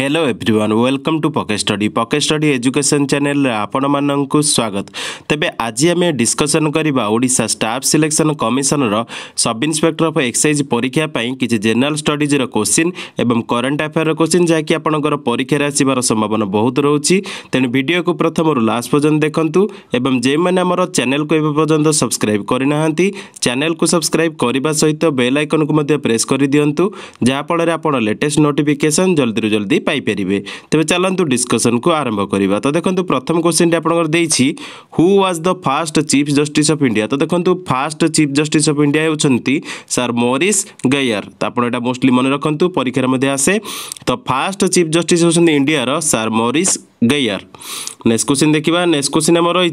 hello everyone welcome to পকে study পকে study education channel আপনার স্বাগত তেবে আজ আমি ডিসকসন করা ওড়শা স্টাফ সিলেকশন কমিশনর সব ইন্সপেক্টর অফ এক্সাইজ পরীক্ষা কিছু জেনারেল স্টডিজর কোশ্চিন এবং করেন্ট আফেয়ার কোশ্চিন যা কি আপনার পরীক্ষার আসবার সম্ভাবনা বহুত রয়েছে তেমন ভিডিওকে প্রথমর লাস্ট পর্যন্ত দেখুন এবং যে আমার চ্যানেলকে এবে পর্যন্ত সবসক্রাইব করে না চ্যানেলকে সবসক্রাইব করা সহ বেল আইকনকে প্রেস করে দিও যাফলের আপনার লেটেস্ট নোটিফিকেসন জলদি জলদি পাইপারে তবে চালু ডিসকসন কু আরম্ভ করা তো দেখুন প্রথম কোশ্চিনটি আপনার দিয়েছি who was the first chief justice of India তো দেখুন first chief justice of India হচ্ছেন স্যার মরিস গয়ার তো আপনার এটা মোস্টলি মনে রাখতু পরীক্ষার মধ্যে আসে তো ফাষ্ট চিফ জস্টিস হচ্ছেন ইন্ডিয়ার sir Maurice Gwyer next question देखा नेक्स्ट क्वेश्चन आम रही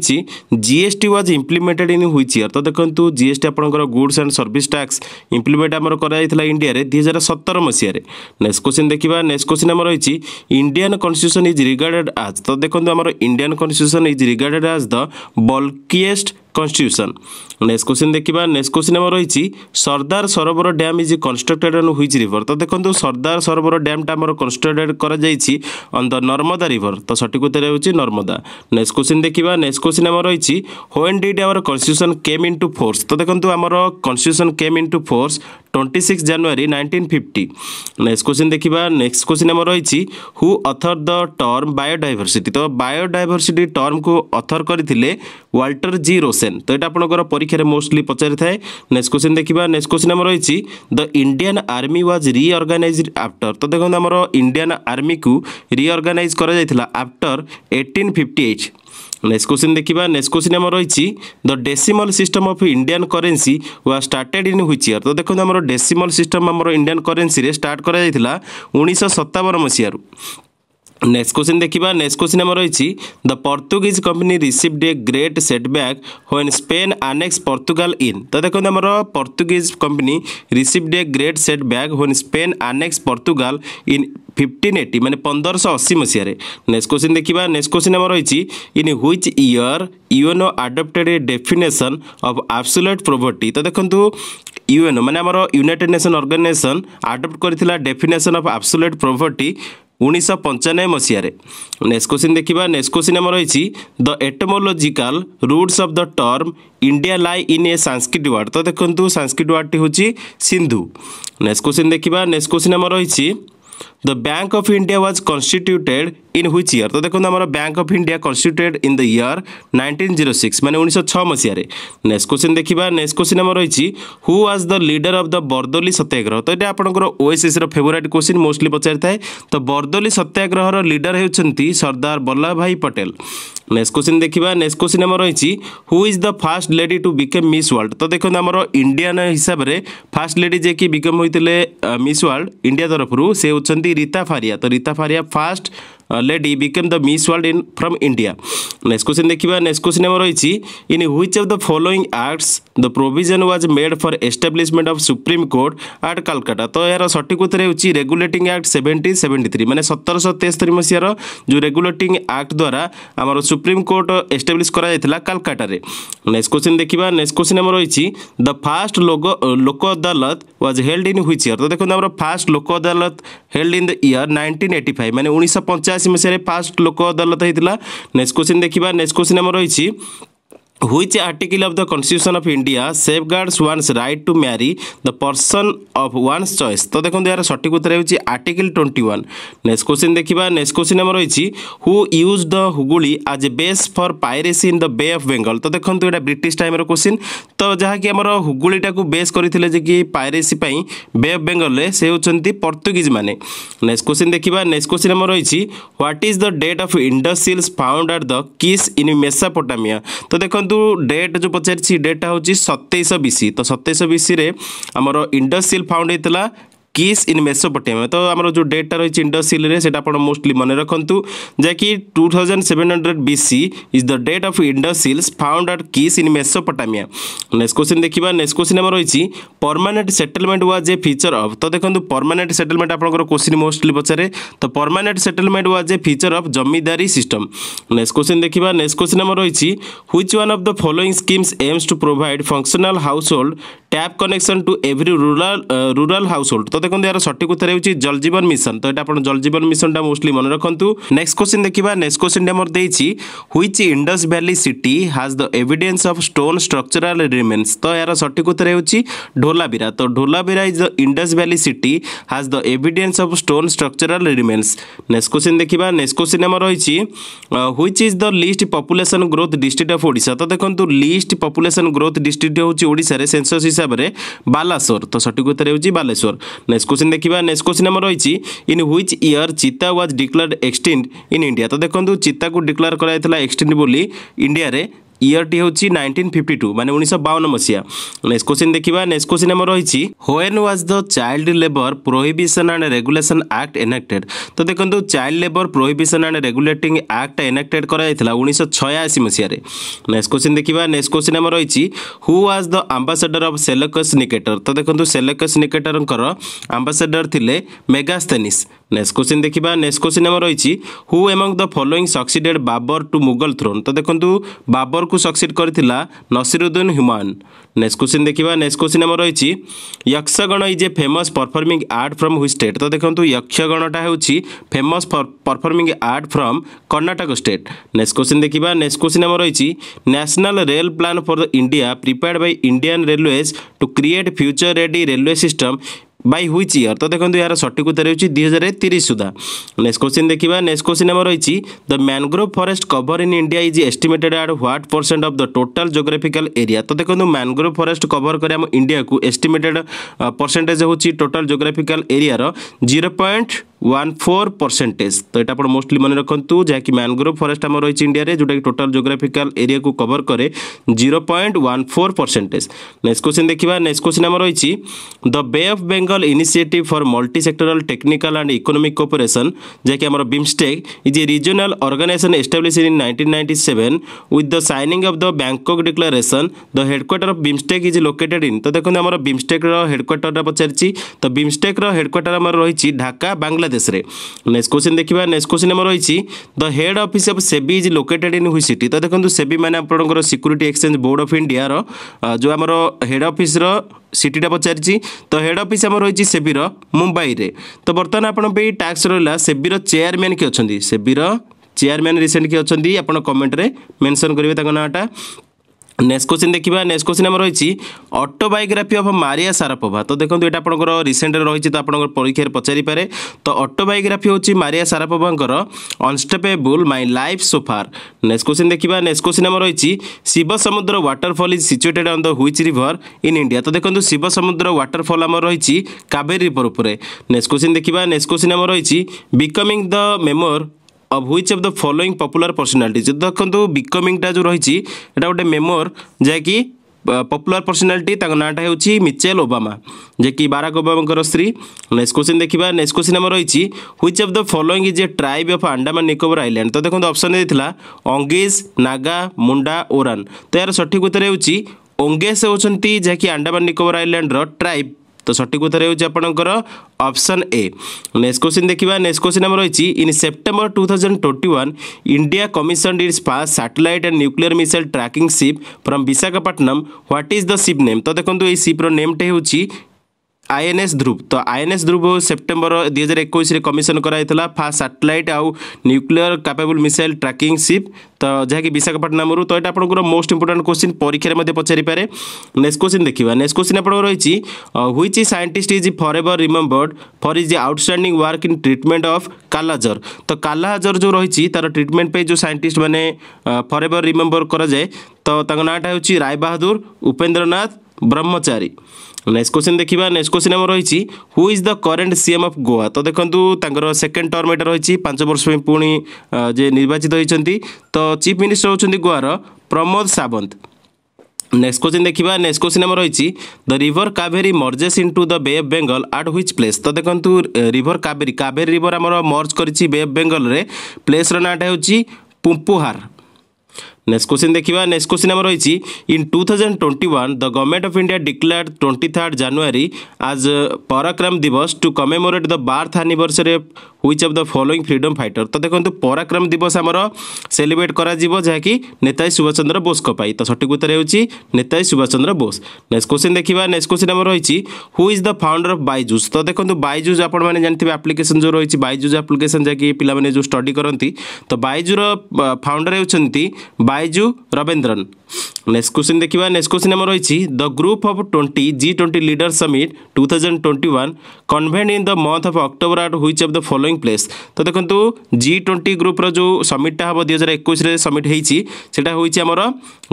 GST was implemented in which year तो देखो जीएसटी आपंकर goods and service tax implement आम कर इंडिया दुई हजार सतर मसीह नेक्स्ट क्वेश्चन देखा नेक्स्ट क्वेश्चन आम रही इंडियान कन्स्टिट्यूशन इज रिगार्डेड आज तो देखो आम Indian constitution is regarded as the bulkiest constitution next question ଦେଖିବା ନେକ୍ସଟ କୋଶ୍ଚିନ୍ ଆମର ରହିଛି Sardar Sarovar dam is constructed on which river ତ ଦେଖନ୍ତୁ ସର୍ଦ୍ଦାର ସରୋବର ଡ୍ୟାମ୍ଟା ଆମର କନଷ୍ଟ୍ରକ୍ଟେଡ୍ କରାଯାଇଛି ଅନ୍ ଦ ନର୍ମଦା ରିଭର୍ ତ ସଠିକ ଉତ୍ତର ହେଉଛି ନର୍ମଦା ନେକ୍ସଟ କୋଶ୍ଚିନ୍ ଦେଖିବା ନେକ୍ସଟ କୋଶ୍ଚିନ୍ ଆମର ରହିଛି ହୋଏନ୍ ଡିଡ୍ ଆମର constitution came into force ତ ଦେଖନ୍ତୁ ଆମର constitution came into force twenty six January nineteen fifty next question ଦେଖିବା ନେକ୍ସଟ କୋଶ୍ଚିନ୍ ଆମର ରହିଛି who author the term biodiversity ତ ବାୟୋଡାଇଭର୍ସିଟି ଟର୍ମକୁ ଅଥର କରିଥିଲେ ୱାଲ୍ଟର ଜି ରୋସେଲ কোশ্চেন তো এটা আপনার পরীক্ষার মোস্টলি পচারি থাকে নেক্সট কোশ্চেন দেখা নেক্সট কোশ্চেন আমার রয়েছে the Indian army was reorganise after তো দেখুন আমার ইন্ডিয়ান আর্মি কু রিঅর্গানাইজ করা যাই after eighteen fifty eight next question দেখা নেক্সট কোশ্চিন আমার রয়েছে the decimal system of Indian currency was started in which year তো দেখুন আমার ডেসিমল সিস্টম আমার ইন্ডিয়ান করেন্সি স্টার্ট করা যাই উনিশশো সতাবন মশিয়ার নেক্সট কোশ্চিন দেখিবা নেক্সট কোশ্চিন আমার রয়েছে দ Portuguese company received a great setback when Spain annex Portugal in তো দেখুন আমার Portuguese company received a great setback when Spain annex Portugal in fifteen eighty মানে পনেরোশহ অশী মସିହାରେ ନେକ୍ସଟ କୋଶ୍ଚିନ୍ ଦେଖିବା ନେକ୍ସଟ କୋଶ୍ଚିନ୍ ଆମର ରହିଛି in which year UNO adopted a definition of absolute poverty ତ ଦେଖନ୍ତୁ ୟୁଏନ୍ଓ ମାନେ ଆମର ୟୁନାଇଟେଡ୍ ନେସନ୍ ଅର୍ଗାନାଇଜେସନ୍ ଆଡପ୍ଟ କରିଥିଲା ଡେଫିନେସନ୍ ଅଫ୍ ଆବସୁଲେଟ୍ ପ୍ରୋଭର୍ଟି ଉଣେଇଶହ ପଞ୍ଚାନବେ ମସିହାରେ ନେସ୍କୋସିନ୍ ଦେଖିବା ନେସ୍କୋସିନ୍ ଆମର ରହିଛି ଦ etymological roots of the term India lie in a Sanskrit word ତ ଦେଖନ୍ତୁ ସାଂସ୍କ୍ରିଟ ୱାର୍ଡ଼ଟି ହେଉଛି ସିନ୍ଧୁ ନେସ୍କୋସିନ୍ ଦେଖିବା ନେସ୍କୋସିନ୍ ଆମର ରହିଛି the bank of India was constituted in which year तो देखो हमारा bank of India constituted in the year 1906 माने 1906 मसिया रे नेक्स्ट क्वेश्चन देखिबा नेक्स्ट क्वेश्चन हमर रहिछि who was the leader of the Bardoli Satyagraha तो एटा आपनकर ओएसएस रो फेवरेट क्वेश्चन मोस्टली पचारथाय तो बर्दोली सत्याग्रह रो लीडर हेउछंती Sardar Vallabhbhai Patel next question देखिबा नेक्स्ट क्वेश्चन हमर रहिछि who is the first lady to become Miss World तो देखो हमर इंडियन हिसाब रे फर्स्ट लेडी जे कि बिकम होइतले मिस वर्ल्ड इंडिया तरफ रु से होछंती মোটামুটি রীতা ফারিয়া তো Reita Faria first lady became the Miss World in from India next question ଦେଖିବା ନେକ୍ସଟ କ୍ୱେଶ୍ଚିନ୍ ଆମର ରହିଛି in which of the following acts the provision was made for establishment of supreme court at Calcutta ତ ଏହାର ସଠିକ ଉତ୍ତର ହେଉଛି regulating act seventeen seventy three ମାନେ ସତରଶହ ତେସ୍ତରୀ ମସିହାର ଯେଉଁ ରେଗୁଲେଟିଂ ଆକ୍ଟ ଦ୍ୱାରା ଆମର ସୁପ୍ରିମ୍ କୋର୍ଟ ଏଷ୍ଟାବ୍ଲିଶ୍ କରାଯାଇଥିଲା କାଲକାଟାରେ ନେକ୍ସଟ କ୍ୱେଶ୍ଚିନ୍ ଦେଖିବା ନେକ୍ସଟ କ୍ୱେଶ୍ଚିନ୍ ଆମର ରହିଛି the first Lok Lok Adalat was held in which year ତ ଦେଖନ୍ତୁ ଆମର first Lok Adalat held in the year nineteen eighty five ମାନେ ଉଣେଇଶହ ପଞ୍ଚାଅଶୀ ଅଣାଅଶୀ ମସିହାରେ ଫାଷ୍ଟ ଲୋକ ଅଦାଲତ ହେଇଥିଲା ନେକ୍ସଟ କୋଶ୍ଚିନ୍ ଦେଖିବା ନେକ୍ସଟ କୋଶ୍ଚିନ୍ ଆମର ରହିଛି which article of of constitution of India safeguards one's right to marry the person of one's choice তো দেখুন এর সঠিক উত্তর হচ্ছে article twenty one next question দেখা নেক্সট কোশ্চিন আমার রয়েছে হু ইউজ দ হুগুড়ি as a base for piracy in the Bay of Bengal তো দেখুন এটা ব্রিটিশ টাইমের কোশ্চিন তো যাকি আমার হুগুড়িটা বেস করে যে কি পাইরেসি পাই বে অফ বেঙ্গলে সে হচ্ছেন পর্তুগিজ মানে নেক্সট কোশ্চিন দেখা নেক্সট কোশ্চিন আমার রয়েছে what is the date of Indus seals found at the kiss in মেসাপোটামিয়া তো দেখুন ଦେଖନ୍ତୁ ଡେଟ୍ ଯେଉଁ ପଚାରିଛି ଡେଟ୍ଟା ହେଉଛି ସତେଇଶ ବିଶି ତ ସତେଇଶ ବିଶିରେ ଆମର ଇଣ୍ଡଷ୍ଟ୍ରିଆଲ ଫାଉଣ୍ଡ ହେଇଥିଲା কিস ইন মেসোপটেমিয়া তো আমার যে ডেটটা রয়েছে ইন্ডসিলে সেটা আপনার মোস্টলি মনে রাখতু যা কি two thousand seven hundred BC is the date of Indus seals found at Kish in Mesopotamia next question দেখবা নেক্সট কোশ্চিন আমার রয়েছে permanent settlement was a feature of তো দেখুন পরমানেন্ট সেটেলমেন্ট আপনার কোশ্চিন মোস্টলি পচারে তো permanent settlement was a feature of zamindari system next question দেখবা next question আমার রয়েছে which one of the following schemes aims to provide functional household tap connection two every rural rural household তো দেখুন এর সঠিক উত্তর হচ্ছে জলজীবন mission তো এটা আপনার জলজীবন মিশনটা মোস্টলি মনে রাখতু নেক্সট কোশ্চিন দেখা নেক্সট কোশ্চিনটা মোট দিয়েছি which Indus valley city has the evidence of stone structural remains তো এর সঠিক উত্তর হচ্ছে ঢোলাবিরা তো Dholavira is the Indus valley city has the evidence of stone structural remains next question দেখা নেক্সট কোশ্চিন আমার রয়েছে which is the least population growth district of Odisha তো দেখুন লিস্ট পপুলেসন গ্রোথ ডিস্ট্রিক্ট হচ্ছে ওড়িশার সেনসস হিসাবে বালাসোর তো সঠিক উত্তর হচ্ছে বালেশ্বর নেক্সট কোশ্চিন দেখা নেক্সট কোশ্চিন আমার রয়েছে in which year cheetah was declared extinct in India তো দেখুন চিতাকে ডিক্লার করা এক্সটিন্ট বলে ইন্ডিয়ার ଇୟର୍ଟି ହେଉଛି ନାଇଣ୍ଟିନ୍ ଫିଫ୍ଟି ଟୁ ମାନେ ଉଣେଇଶହ ବାଉନ ମସିହା ନେକ୍ସଟ କୋଶ୍ଚିନ୍ ଦେଖିବା ନେକ୍ସଟ କୋଶ୍ଚିନ୍ ଆମର ରହିଛି when was the child labour prohibition and regulation act enacted ତ ଦେଖନ୍ତୁ child labour prohibition and regulating act enacted କରାଯାଇଥିଲା ଉଣେଇଶହ ଛୟାଅଶୀ ମସିହାରେ ନେକ୍ସଟ କୋଶ୍ଚିନ୍ ଦେଖିବା ନେକ୍ସଟ କୋଶ୍ଚିନ୍ ଆମର ରହିଛି who was the ambassador of Seleucus Nicator ତ ଦେଖନ୍ତୁ ସେଲକସ୍ ନିକେଟରଙ୍କର ଆମ୍ବାସେଡର ଥିଲେ ମେଗାସ୍ତେନିସ୍ ନେକ୍ସଟ କୋଶ୍ଚିନ୍ ଦେଖିବା ନେକ୍ସଟ କୋଶ୍ଚିନ୍ ଆମର ରହିଛି who among the following succeeded Babur to Mughal thrown ତ ଦେଖନ୍ତୁ ବାବର କୁ ସକ୍ସିଡ୍ କରିଥିଲା ନସିରୁଦ୍ଦିନ ହ୍ୟୁମାନ୍ ନେକ୍ସଟ କୋଶ୍ଚିନ୍ ଦେଖିବା ନେକ୍ସଟ କୋଶ୍ଚିନ୍ ଆମର ରହିଛି Yakshagana is a famous performing art from which state ତ ଦେଖନ୍ତୁ ୟକ୍ଷଗଣଟା ହେଉଛି famous performing art from Karnataka state next question ଦେଖିବା ନେକ୍ସଟ କୋଶ୍ଚିନ୍ ଆମର ରହିଛି national rail plan for India prepared by Indian railways to create future ready railway system by which year তো দেখুন এর সঠিক উত্তর হচ্ছে দুই হাজার তিরিশ সুদ্ধা নেক্সট কোশ্চিন দেখা নেক্সট কোশ্চিন আমার রয়েছে the mangrove forest cover in India is estimated at what percent of the total geographical area তো দেখুন ম্যানগ্রোভ ফরেস্ট কভর করে আমার ইন্ডিয়া কু এস্টিমেটেড পরসেন্টেজ হচ্ছে টোটাল জোগ্রাফিকাল এরিয়ার zero point one four percentage তো এটা আপনার মোস্টলি মনে রাখতু যা কি ম্যানগ্রোভ ফরেস্ট আমার রয়েছে ইন্ডিয়ার যেটা কি টোটাল জোগ্রাফিকাল এরিয়া কু কভর করে zero point one four percentage next question দেখবা নেক্সট কোশ্চিন আমার রয়েছে the Bay of Bengal initiative for multi sectoral technical and economic cooperation যা কি আমার BIMSTEC is a regional organisation establish in nineteen ninety seven with the signing of the Bangkok declaration the headquarter of BIMSTEC is located in তো দেখুন আমার বিমস্টেক্র হেডকোয়ার্টারটা পচারিছি তো বিমস্টেক্র headquarter আমার রয়েছে ঢাকা বাংলাদেশ বাংলাদেশে নেক্সট কোশ্চিন দেখবা নেক্সট কোশ্চিন আমার রয়েছে the head office of SEBI is located in which city তো দেখুন সেবি মানে আপনার সিকুরিটি এক্সচেঞ্জ বোর্ড অফ ইন্ডিয়ার যে আমার হেড অফিসর সিটিটা পচারিছি তো হেড অফিস আমার রয়েছে সেবির মুম্বাইরে তো বর্তমান আপনার ট্যাক্স রহলা সেবির চেয়ারম্যান কি অনেক সেবির চেয়ারম্যান রিসেন্ট কি অনেক আপনার কমেন্টরে মেনশন করবে তাঁর নাঁটা নেক্সট কোশ্চিন দেখিবা নেক্সট কোশ্চিন আমার রয়েছে অটোবায়োগ্রাফি অফ মারিয়া সারাপোভা তো দেখুন এটা আপনার রিসেন্টলি রয়েছে তো আপনার পরীক্ষার পচারিপরে তো অটোবায়োগ্রাফি হচ্ছে মারিয়া সারাপোভাঙ্কর unstoppable my life so far next question দেখিবা নেক্সট কোশ্চিন আমার রয়েছে Shiva Samudra waterfall is situated on the which river in India তো দেখুন শিব সমুদ্র ওয়াটরফল আমার রয়েছে কাবেরী রিভর উপরে নেক্সট কোশ্চিন দেখিবা নেক্সট কোশ্চিন আমার রয়েছে becoming the memoir of which of the following popular personality যদি দেখুন বিকমিংটা যে রয়েছে এটা গোটে মেমোর যা কি পপুলার পর্সনালিটি তাঁর নাঁটা হচ্ছে মিচেল ওবামা যে কি বারাক ওবামাঙ্কর স্ত্রী নেক্সট কোশ্চিন দেখা নেক্সট কোশ্চিন আমার রয়েছে which of the following is a tribe of Andaman Nicobar island তো দেখুন অপসন দিয়েছিল অঙ্গিজ নাগা মুন্ডা ওরান তো এর সঠিক উত্তর হচ্ছে ওঙ্গেস হচ্ছেন যা কি আন্ডামান নিকোবর আইল্যান্ডর ট্রাইব তো সঠিক উত্তর হচ্ছে আপনার অপশন এ নেক্সট কোশ্চিন দেখা নেক্সট কোশ্চিন আমার রয়েছে in September two thousand twenty one India commission its first satellite and nuclear missile tracking ship from Visakhapatnam what is the ship name তো দেখুন এই সিপ্র নেমটি হচ্ছে আইএনএস ধ্রুব তো আইএনএস ধ্রুব সেপ্টেম্বর দুই হাজার একুশে কমিশন করা হয়েছিল ফার্স্ট স্যাটেলাইট আউ nuclear capable missile tracking ship তো যাকি বিশাখাপাটনামু তো এটা আপনার মোস্ট ইম্পর্টাট কোশ্চিন পরীক্ষার মধ্যে পচারিপরে নেক্সট কোশ্চিন দেখা নেক্সট কোশ্চিন আপনার রয়েছে which is scientist is for ever remembered for is outstanding work in treatment of kala azar তো কালাহাজর যে রয়েছে তার ট্রিটমেন্ট পে যে সাইন্টিস্ট মানে ফর এভর রিমেম্বর করা যায় তো তাঙ্ক নাটা হচ্ছে রায় Bahadur Upendranath Brahmachari next next question देखि नेक्सट क्वेसन रहेछ who is the current CM of Goa तो देख्नु तर सेकेन्ड टर्म एटा रहिँच्च वर्षप जे निर्वाचित हुन्छ तो चीफ मिनिस्टर हुन्छ गोवा प्रमोद सावन्त नेक्सट क्वेसन देखा नेक्सट क्वेसन रहेछ the river Kaveri merges to the Bay of Bengal at which place त देख्नु रिभर काभेरी काभेरी रिभर आम गरिल प्लेस्र नाँटा हेर्छु पुम्पुहार নেক্সট কোশ্চিন দেখিবা নেক্সট কোশ্চিন আমার রয়েছে in two thousand twenty one the government of India declare twenty third January as Parakram Diwas to commemorate the birth anniversary which of the following freedom fighter তো দেখুন পরাক্রম দিবস আমার সেলিব্রেট করা যাকি নেতাজী সুভাষ চন্দ্র বোসক তো সঠিক উত্তর হচ্ছে নেতাজী সুভাষ চন্দ্র বোস নেক্সট কোশ্চিন দেখিবা নেক্সট কোশ্চিন আমার রয়েছে who is the founder of Byju's তো দেখুন বাইজুস আপনার মানে জানিবে আপ্লিকেসন যে রয়েছে বাইজুস আপ্লিকেসন যাকি পিলামানে যে স্টডি করতে তো বাইজুর ফাউন্ডর হচ্ছেন Byju Raveendran next question দেখিবা নেক্সট কোশ্চিন আমার রয়েছে the group of twenty G twenty leader summit two thousand twenty one convened in the month of October at which of the following place তো দেখুন জি twenty গ্রুপর যে সমিটটা হব দুই হাজার একুশে সমিট হয়েছি সেটা হয়েছে আমার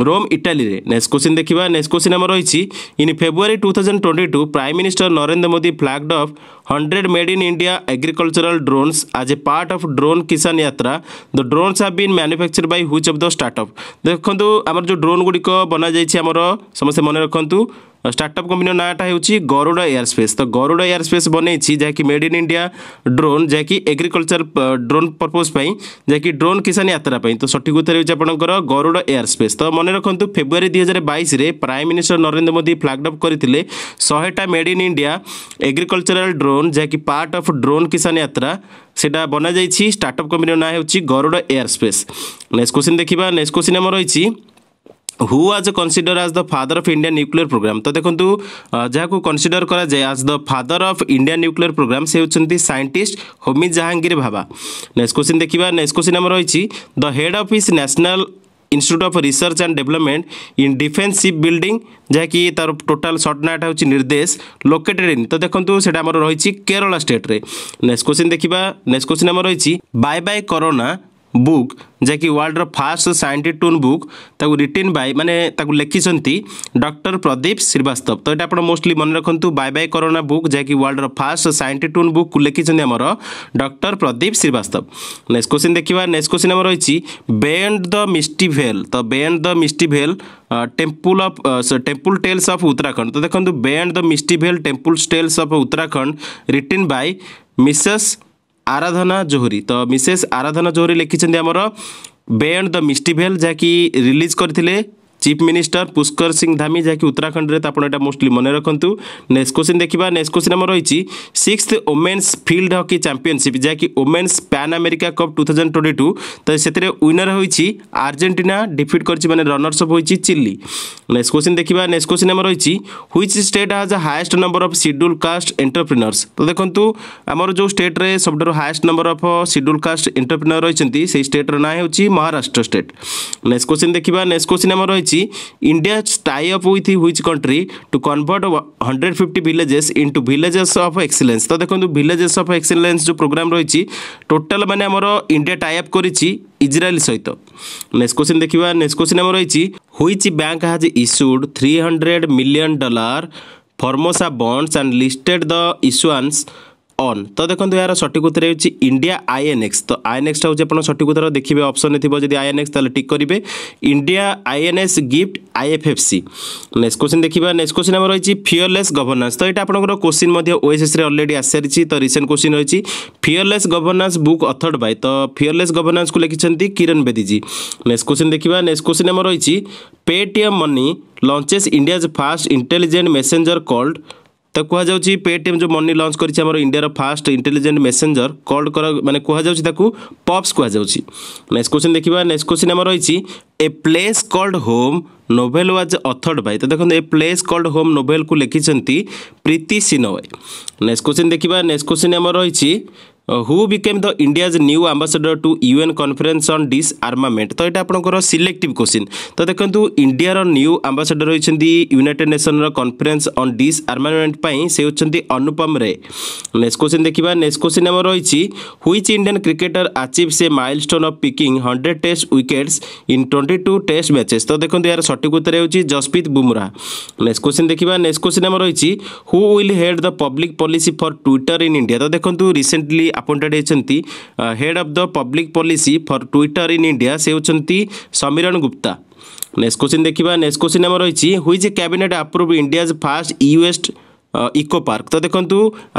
রোম ইটালিরে নেক্সট কোশ্চিন দেখিবা নেক্সট কোশ্চিন আমার রয়েছে in February two thousand twenty two prime minister Narendra Modi flagged off hundred made in India agricultural drones as a part of drone Kisan Yatra the drones have been manufactured by which of the startup देखो आम जो drone ଗୁଡ଼ିକ ବନାଯାଇଛି ଆମର ସମସ୍ତେ ମନେ ରଖନ୍ତୁ startup କମ୍ପାନୀର ନାଁଟା ହେଉଛି ଗରୁଡ଼ ଏୟାର ସ୍ପେସ୍ ତ ଗରୁଡ଼ ଏୟାର ସ୍ପେସ୍ ବନେଇଛି ଯାହାକି ମେଡ୍ ଇନ୍ ଇଣ୍ଡିଆ ଡ୍ରୋନ୍ ଯାହାକି ଏଗ୍ରିକଲଚର ଡ୍ରୋନ୍ ପର୍ପୋଜ୍ ପାଇଁ ଯାହାକି ଡ୍ରୋନ୍ କିଷାନ ଯାତ୍ରା ପାଇଁ ତ ସଠିକ୍ ଉତ୍ତର ହେଉଛି ଆପଣଙ୍କର ଗରୁଡ଼ ଏୟାର ସ୍ପେସ୍ ତ ମନେ ରଖନ୍ତୁ ଫେବୃଆରୀ ଦୁଇ ହଜାର ବାଇଶରେ prime minister Narendra Modi flagged up କରିଥିଲେ ଶହେଟା made in India agricultural drone ଯାହାକି part of drone Kisan Yatra সেটা বনাযাই স্টার্টআপ কোম্পানির না হচ্ছে Garuda aerospace next question দেখা নেক্সট কোশ্চিন আমার রয়েছে who is considered as the father of Indian nuclear programme তো দেখুন যাকে কনসিডর করা যায় as the father of Indian nuclear programme সে হচ্ছেন scientist Homi Jehangir Bhabha next question দেখা নেক্সট কোশ্চিন আমার রয়েছে the head of is national institute of research and development in defence ship building ଯାହାକି ତା'ର ଟୋଟାଲ୍ ସର୍ଟ ନାଁଟା ହେଉଛି ନିର୍ଦ୍ଦେଶ ଲୋକେଟେଡ୍ ଇନ୍ ତ ଦେଖନ୍ତୁ ସେଇଟା ଆମର ରହିଛି କେରଳ ଷ୍ଟେଟ୍ରେ নেক্সট কোশ্চিন ଦେଖିବା নেক্সট কোশ্চিন আমার রয়েছে বাই বাই করোনা बुक जैकि वर्ल्ड रास्ट सैंटी टून बुक रिटर्न बाय मैंने लिखिंट डक्टर प्रदीप श्रीवास्तव तो ये आप मोस्टली मन रखु बाय बाय करोना बुक जैक वर्ल्ड रास्ट सैंटी टून बुक को लिखिं आम doctor Pradeep Srivastava next question देखा नेक्स्ट क्वेश्चन आम रही बेंड द मिस्टी भेल तो bend the misty veil temple of temple tales of Uttarakhand तो देखो bend the misty veil temple tales of Uttarakhand written by Mrs Aradhana Johri ତ ମିସେସ୍ ଆରାଧନା ଜୋହରି ଲେଖିଛନ୍ତି ଆମର ବେଣ୍ଡ ଦ ମିଷ୍ଟିଭେଲ୍ ଯାହାକି ରିଲିଜ୍ କରିଥିଲେ চিফ মিনিষ্টর পুষ্কর সিং ধামি যাকি উত্তরাখণ্ডে আপনার এটা মোস্টলি মনে রাখতু নেক্সট কোশ্চিন দেখা নেক্সট কোশ্চিন আমার রয়েছে sixth women's field hockey championship যাকি women's Pan America cup two thousand twenty two তো সেতরে উইনর হয়েছে আর্জেন্টিনা ডিফিট করছে মানে রনর্স অফ হয়েছে চিলি নেক্সট কোশ্চিন দেখা নেক্সট কোশ্চিন আমার রয়েছে which state has highest number of scheduled caste entrepreneurs তো দেখুন আমার যে স্টেট্রে সবুঠার highest number of scheduled caste entrepreneur রয়েছেন সেই স্টেট্র না হচ্ছে মহারাষ্ট্র স্টেট নেক্সট কোশ্চিন দেখা নেক্সট কোশ্চিন আমার রয়েছে କହିଛି India tie up with which country to convert hundred fifty villages into villages of excellence ତ ଦେଖନ୍ତୁ ଭିଲେଜେସ୍ ଅଫ୍ ଏକ୍ସିଲେନ୍ସ ଯେଉଁ ପ୍ରୋଗ୍ରାମ୍ ରହିଛି ଟୋଟାଲ୍ ମାନେ ଆମର ଇଣ୍ଡିଆ ଟାଇ ଅପ୍ କରିଛି ଇସ୍ରାଏଲ୍ ସହିତ ନେକ୍ସଟ କୋଶ୍ଚିନ୍ ଦେଖିବା ନେକ୍ସଟ କୋଶ୍ଚିନ୍ ଆମର ରହିଛି which bank has issued three hundred million dollar ଫର୍ମୋସା bonds and listed the issuance on তো দেখুন এর সঠিক উত্তর হচ্ছে ইন্ডিয়া আইএনএক্স তো আইএনএক্সটা হচ্ছে আপনার সঠিক উত্তর দেখবে অপশনে থাকবে যদি আইএনএক্স তাহলে টিক করবে India INX gift IFSC next question দেখবা নেক্সট কোশ্চিন আমার রয়েছে ফিওরলেস গভর্নান্স তো এটা আপনার কোশ্চিন ওএসএসরে অলরেডি আসিসারিছি তো রিসেন্ট কোশ্চিন রয়েছে ফিওরলেস গভর্নান্স বুক অথর্ড বাই তো ফিওরলেস গভর্নান্সକୁ ଲେଖିଛନ୍ତି କିରଣ ବେଦୀଜୀ ନେକ୍ସଟ କୋଶ୍ଚିନ୍ ଦେଖିବା ନେକ୍ସଟ କୋଶ୍ଚିନ୍ ଆମର ରହିଛି Paytm money launches India's first intelligent messenger called ତ କୁହାଯାଉଛି ପେଟିଏମ୍ ଯେଉଁ ମନି ଲଞ୍ଚ କରିଛି ଆମର ଇଣ୍ଡିଆର ଫାଷ୍ଟ ଇଣ୍ଟେଲିଜେଣ୍ଟ ମେସେଞ୍ଜର କଲ୍ଡ କର ମାନେ କୁହାଯାଉଛି ତାକୁ ପପ୍ସ କୁହାଯାଉଛି ନେକ୍ସଟ କ୍ୱେଶ୍ଚିନ୍ ଦେଖିବା ନେକ୍ସଟ କ୍ୱେଶ୍ଚିନ୍ ଆମର ରହିଛି a place called home novel was authored by ତ ଦେଖନ୍ତୁ ଏ ପ୍ଲେସ୍ କଲ୍ଡ ହୋମ୍ ନୋଭେଲକୁ ଲେଖିଛନ୍ତି ପ୍ରୀତି ସିନୱାଇ ନେକ୍ସଟ କ୍ୱେଶ୍ଚିନ୍ ଦେଖିବା ନେକ୍ସଟ କ୍ୱେଶ୍ଚିନ୍ ଆମର ରହିଛି who became the India's new ambassador to UN conference on disarmament তো এটা আপনার সিলেক্টিভ কোশ্চিন তো দেখুন ইন্ডিয়ার নিউ আম্বাসেডর হয়েছেন united nations conference on disarmament পাই সে হচ্ছেন অনুপম রে নেক্সট কোশ্চিন দেখবা নেক্সট কোশ্চিন আমার রয়েছে which Indian cricketer achieves milestone of picking hundred test wickets in twenty two test matches তো দেখুন এর সঠিক উত্তর হচ্ছে জসপ্রীত বুমরা নেক্সট কোশ্চিন দেখবা নেক্সট কোশ্চিন আমার রয়েছে who will head the public policy for Twitter in India তো দেখুন রিসেন্টলি ଆପଏଣ୍ଟେଡ୍ ହୋଇଛନ୍ତି head of the public policy for Twitter in India ସେ ହେଉଛନ୍ତି ସମୀରଣ ଗୁପ୍ତା ନେକ୍ସଟ କୋଶ୍ଚିନ୍ ଦେଖିବା ନେକ୍ସଟ କୋଶ୍ଚିନ୍ ଆମର ରହିଛି which cabinet approve India's first e waste eco park তো দেখুন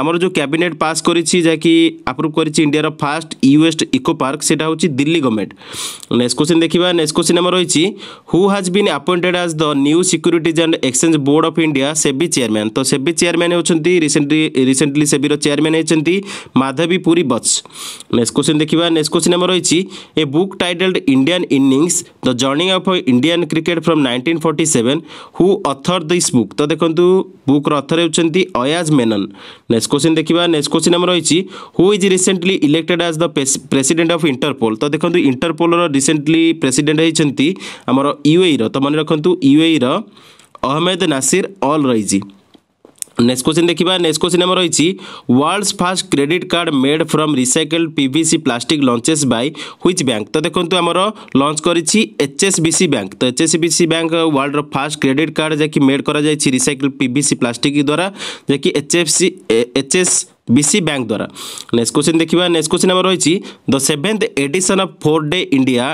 আমার যে ক্যাবিনেট পাস করেছি যা কি আপ্রুভ করেছি ইন্ডিয়ার ফার্স্ট ইউএস্ট ইকো পার্ক সেটা হচ্ছে দিল্লি গভর্নমেন্ট নেক্সট কোশ্চিন দেখিবা নেক্সট কোশ্চিন আমার রয়েছে who has been appointed as the new securities and exchange board of India SEBI chairman তো সেবি চেয়ারম্যান হচ্ছেন রিসেন্টলি রিসেন্টলি সেবির চেয়ারম্যান হয়েছেন মাধবী পুরী বৎস নেক্সট কোশ্চিন দেখিবা নেক্সট কোশ্চিন আমার রয়েছে a book titled Indian innings the journey of Indian cricket from nineteen forty seven who authored this book তো দেখুন book author হচ্ছেন ହେଉଛନ୍ତି ଅୟାଜ ମେନନ୍ ନେକ୍ସଟ କୋଶ୍ଚିନ୍ ଦେଖିବା ନେକ୍ସଟ କୋଶ୍ଚିନ୍ ଆମର ରହିଛି who is recently elected as the president of Interpol ତ ଦେଖନ୍ତୁ ଇଣ୍ଟରପୋଲର recently president ହେଇଛନ୍ତି ଆମର ୟୁଏଇର ତ ମନେ ରଖନ୍ତୁ ୟୁଏଇର ଅହମେଦ ନାସିର ଅଲ୍ ରହିଛି নেক্সট কোশ্চিন দেখিবা নেক্সট কোশ্চিন আমার রয়েছে world's first credit card made from recycled PVC plastic launches by which bank তো দেখুন আমার লঞ্চ করেছি এচএসবিসি ব্যাঙ্ক তো এচএসবিসি ব্যাঙ্ক ওয়ার্ল্ডর ফার্স্ট ক্রেডিট কার্ড যা কি মেড করা যাই রিসাইকেল পিভিসি প্লাস্টিক দ্বারা যা কি এচএফসি এচএস বিসি ব্যাঙ্ক দ্বারা নেক্সট কোশ্চিন দেখিবা নেক্সট কোশ্চিন আমার রয়েছে the seventh edition of four day India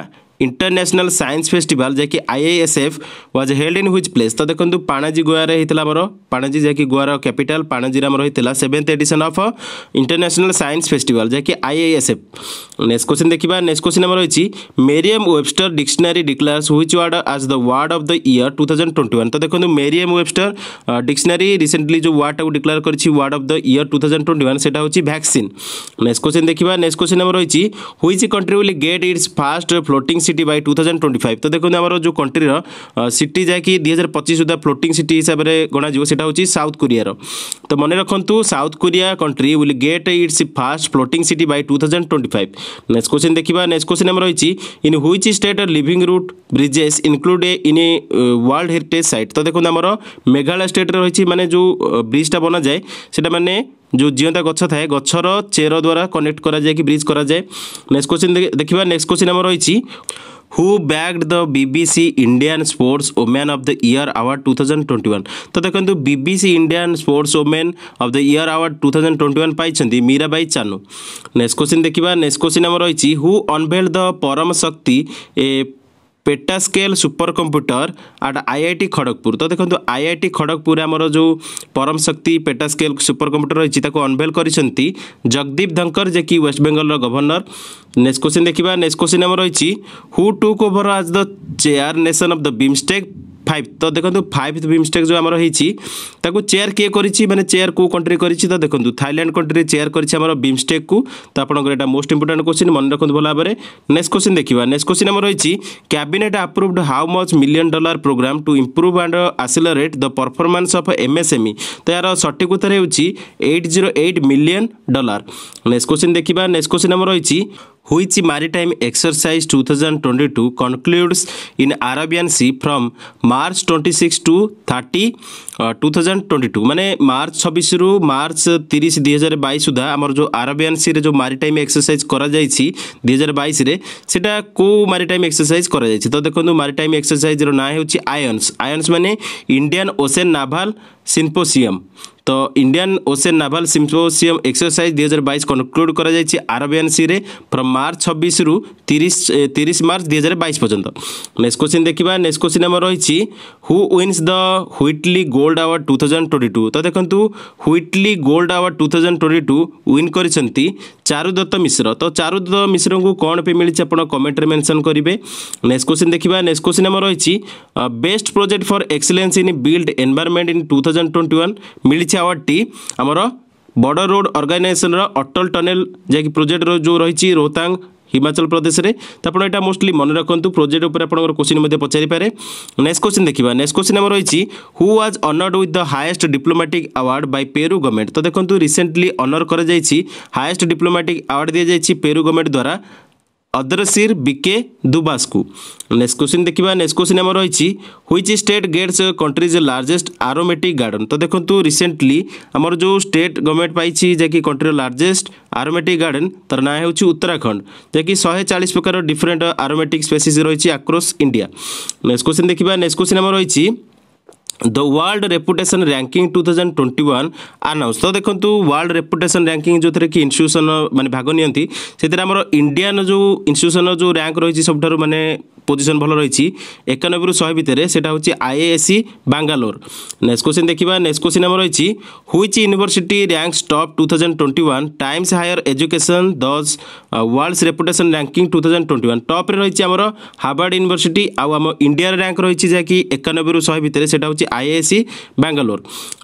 international science festival जैक IISF was held in which place तो देखो पाणजी गोआर होता है पाणजी जैक गोआर कैपिटाल पाणजी आम रही है seventh edition of international science festival जैक आईएएसएफ नेक्स्ट क्वेश्चन देखा नेक्स्ट क्वेश्चन आम रही Merriam Webster dictionary declares which word as the word of the year two thousand twenty one तो देखो मेरीयम वेबस्टर डिक्सनारी रिसेंटली जो word वार्डा declare कर word of the year two thousand twenty one से vaccine next question देखा next question आम रही which country will get its first floating city city by two thousand twenty five তো দেখুন আমার যে কন্ট্রির সিটি যাকি দুই হাজার পঁচিশ সুদ্ধা ফ্লোটিং সিটি হিসাবে গণাযোগ সেটা হচ্ছে সাউথ কোরিয়ার তো মনে রাখতু South Korea country will get its first floating city by two thousand twenty five next question দেখবা নেক্সট কোশ্চিন আমার রয়েছে in which state living root bridges included in a world heritage site তো দেখুন আমার মেঘালয় স্টেট্রে রয়েছে মানে যে ব্রিজটা বনা যায় সেটা মানে ଯେଉଁ ଜିଅନ୍ତା ଗଛ ଥାଏ ଗଛର ଚେର ଦ୍ୱାରା କନେକ୍ଟ କରାଯାଏ କି ବ୍ରିଜ୍ କରାଯାଏ ନେକ୍ସଟ କୋଶ୍ଚିନ୍ ଦେଖିବା ନେକ୍ସଟ କୋଶ୍ଚିନ୍ ଆମର ରହିଛି who bagged the BBC Indian sports woman of the year award two thousand twenty one তো দেখুন BBC Indian sports woman of the year award two thousand twenty one পাইছেন Mirabai Chanu next question দেখা next question আমার রয়েছে who unveiled the Param Shakti petascale super computer at I I T Kharagpur तो देखो आई I T Kharagpur आमर जो परम शक्ति पेटास्केल सुपर कंप्यूटर रही अनभेल कर जगदीप धंकर जे कि West Bengal governor next question देखा नेक्स्ट क्वेश्चन आम रही who took over as the chair nation of the BIMSTEC five তো দেখুন ফাইভ বিমস্টেক যে আমার হয়েছি তাকে চেয়ার কিয়ে করেছি মানে চেয়ার কেউ কন্ট্রি করেছি তো দেখুন থাইল্যান্ড কন্ট্রি চেয়ার করেছি আমার বিমস্টেক কু তো আপনার এটা মোস্ট ইম্পর্টাট কোশ্চিন মনে রাখুন ভালো ভাবে নেক্সট কোশ্চিন দেখা নেক্সট কোশ্চিন আমার রয়েছে cabinet approved how much million dollar programme to improve and accelerate the performance of MSME তো এর সঠিক উত্তর হচ্ছে eight zero eight million dollar next question দেখা নেক্সট কোশ্চিন আমার রয়েছে which exercise two thousand twenty two concludes in Arabian sea from March twenty six to thirty two thousand twenty two মানে March ছবিশরু মার্চ তিরিশ দুই হাজার বাইশ সুদ্ধা আমার যে আরবিয়ান সিরে যে মারিটাইম এক্সরসাইজ করা যাইছি দুই হাজার বাইশে সেটা কেউ মারিটাইম এক্সরসাইজ করা যাইছে তো দেখুন মারিটাইম এক্সরসাইজর না হচ্ছে আয়নস আয়নস মানে ইন্ডিয়ান ওসেন নাভাল সিম্পোসিয়াম তো Indian ocean naval symposium exercise দুই হাজার বাইশ কনক্লুড করা যাই আরবিয়ান সিরে ফ্রম মার্চ ছবিশ রু তিরিশ তিরিশ মার্চ দুই হাজার বাইশ পর্যন্ত নেক্সট কোশ্চিন দেখা নেক্সট কোশ্চিন আমার রয়েছে who wins the Whitley gold award two thousand twenty two তো দেখুন Whitley gold award two thousand twenty two win করেছেন চারুদত্ত মিশ্র তো চারুদত্ত মিশ্রଙ୍କୁ କ'ଣ ପାଇଁ ମିଳିଛି ଆପଣ କମେଣ୍ଟରେ ମେନସନ୍ କରିବେ ନେକ୍ସଟ କୋଶ୍ଚିନ୍ ଦେଖିବା ନେକ୍ସଟ କୋଶ୍ଚିନ୍ ଆମର ରହିଛି best project for excellence in built environment in two thousand twenty one ମିଳିଛି ରହିଛି ଆୱାର୍ଡ଼ଟି ଆମର border road organisation Atal tunnel যা কি প্রোজেক্ট যে রয়েছে রোহতাং হিমাচল প্রদেশে তো আপনার এটা মোস্টলি মনে রাখতু প্রোজেক্ট উপরে আপনার কোশ্চিন পচারি পে নেক্সট কোশ্চিন দেখা নেক্সট কোশ্চিন আমার রয়েছে who was honoured with the highest diplomatic award by Peru government তো দেখুন রিসেন্টলি অনর করা যাই হায়েস্ট ডিপ্লোম্যাটিক আওয়ার্ড দিয়ে যাই পেরু গভর্নমেন্ট দ্বারা अदरसीर बिके दुबास्कु नेक्स्ट क्वेश्चन देखा नेक्स्ट क्वेश्चन आम रही which state gets country's largest aromatic garden तो देखो रिसेंटली आम जो स्टेट गवर्नमेंट पाई जैक कंट्री लार्जेस्ट आरोमेटिक गार्डन तर ना हो उत्तराखंड जैक शहे चालीस प्रकार डिफरेन्ट आरोमेटिक स्पेसीज रही आक्रोस इंडिया नेक्स्ट क्वेश्चन देखा नेक्स्ट क्वेश्चन आम रही the world reputation ranking two thousand twenty one announce ତ ଦେଖନ୍ତୁ ୱାର୍ଲଡ ରେପୁଟେସନ୍ ର୍ୟାଙ୍କିଂ ଯେଉଁଥିରେ କି ଇନଷ୍ଟିଟ୍ୟୁସନ୍ ମାନେ ଭାଗ ନିଅନ୍ତି ସେଥିରେ ଆମର ଇଣ୍ଡିଆନ ଯେଉଁ ଇନଷ୍ଟିଟ୍ୟୁସନ୍ର ଯେଉଁ ର୍ୟାଙ୍କ ରହିଛି ସବୁଠାରୁ ମାନେ ପୋଜିସନ୍ ଭଲ ରହିଛି ଏକାନବେରୁ ଶହେ ଭିତରେ ସେଇଟା ହେଉଛି ଆଇଏଏସି ବାଙ୍ଗାଲୋର ନେକ୍ସଟ କୋଶ୍ଚିନ୍ ଦେଖିବା ନେକ୍ସଟ କୋଶ୍ଚିନ୍ ଆମର ରହିଛି which university ranks top two thousand twenty one Times higher education ଦସ୍ world's reputation ranking two thousand twenty one ଟପ୍ରେ ରହିଛି ଆମର ହାର୍ବାର୍ଡ ୟୁନିଭର୍ସିଟି ଆଉ ଆମ ଇଣ୍ଡିଆର ର୍ୟାଙ୍କ ରହିଛି ଯାହାକି ଏକାନବେରୁ ଶହେ ଭିତରେ ସେଇଟା ହେଉଛି ଆଇଆଇସି ବାଙ୍ଗାଲୋର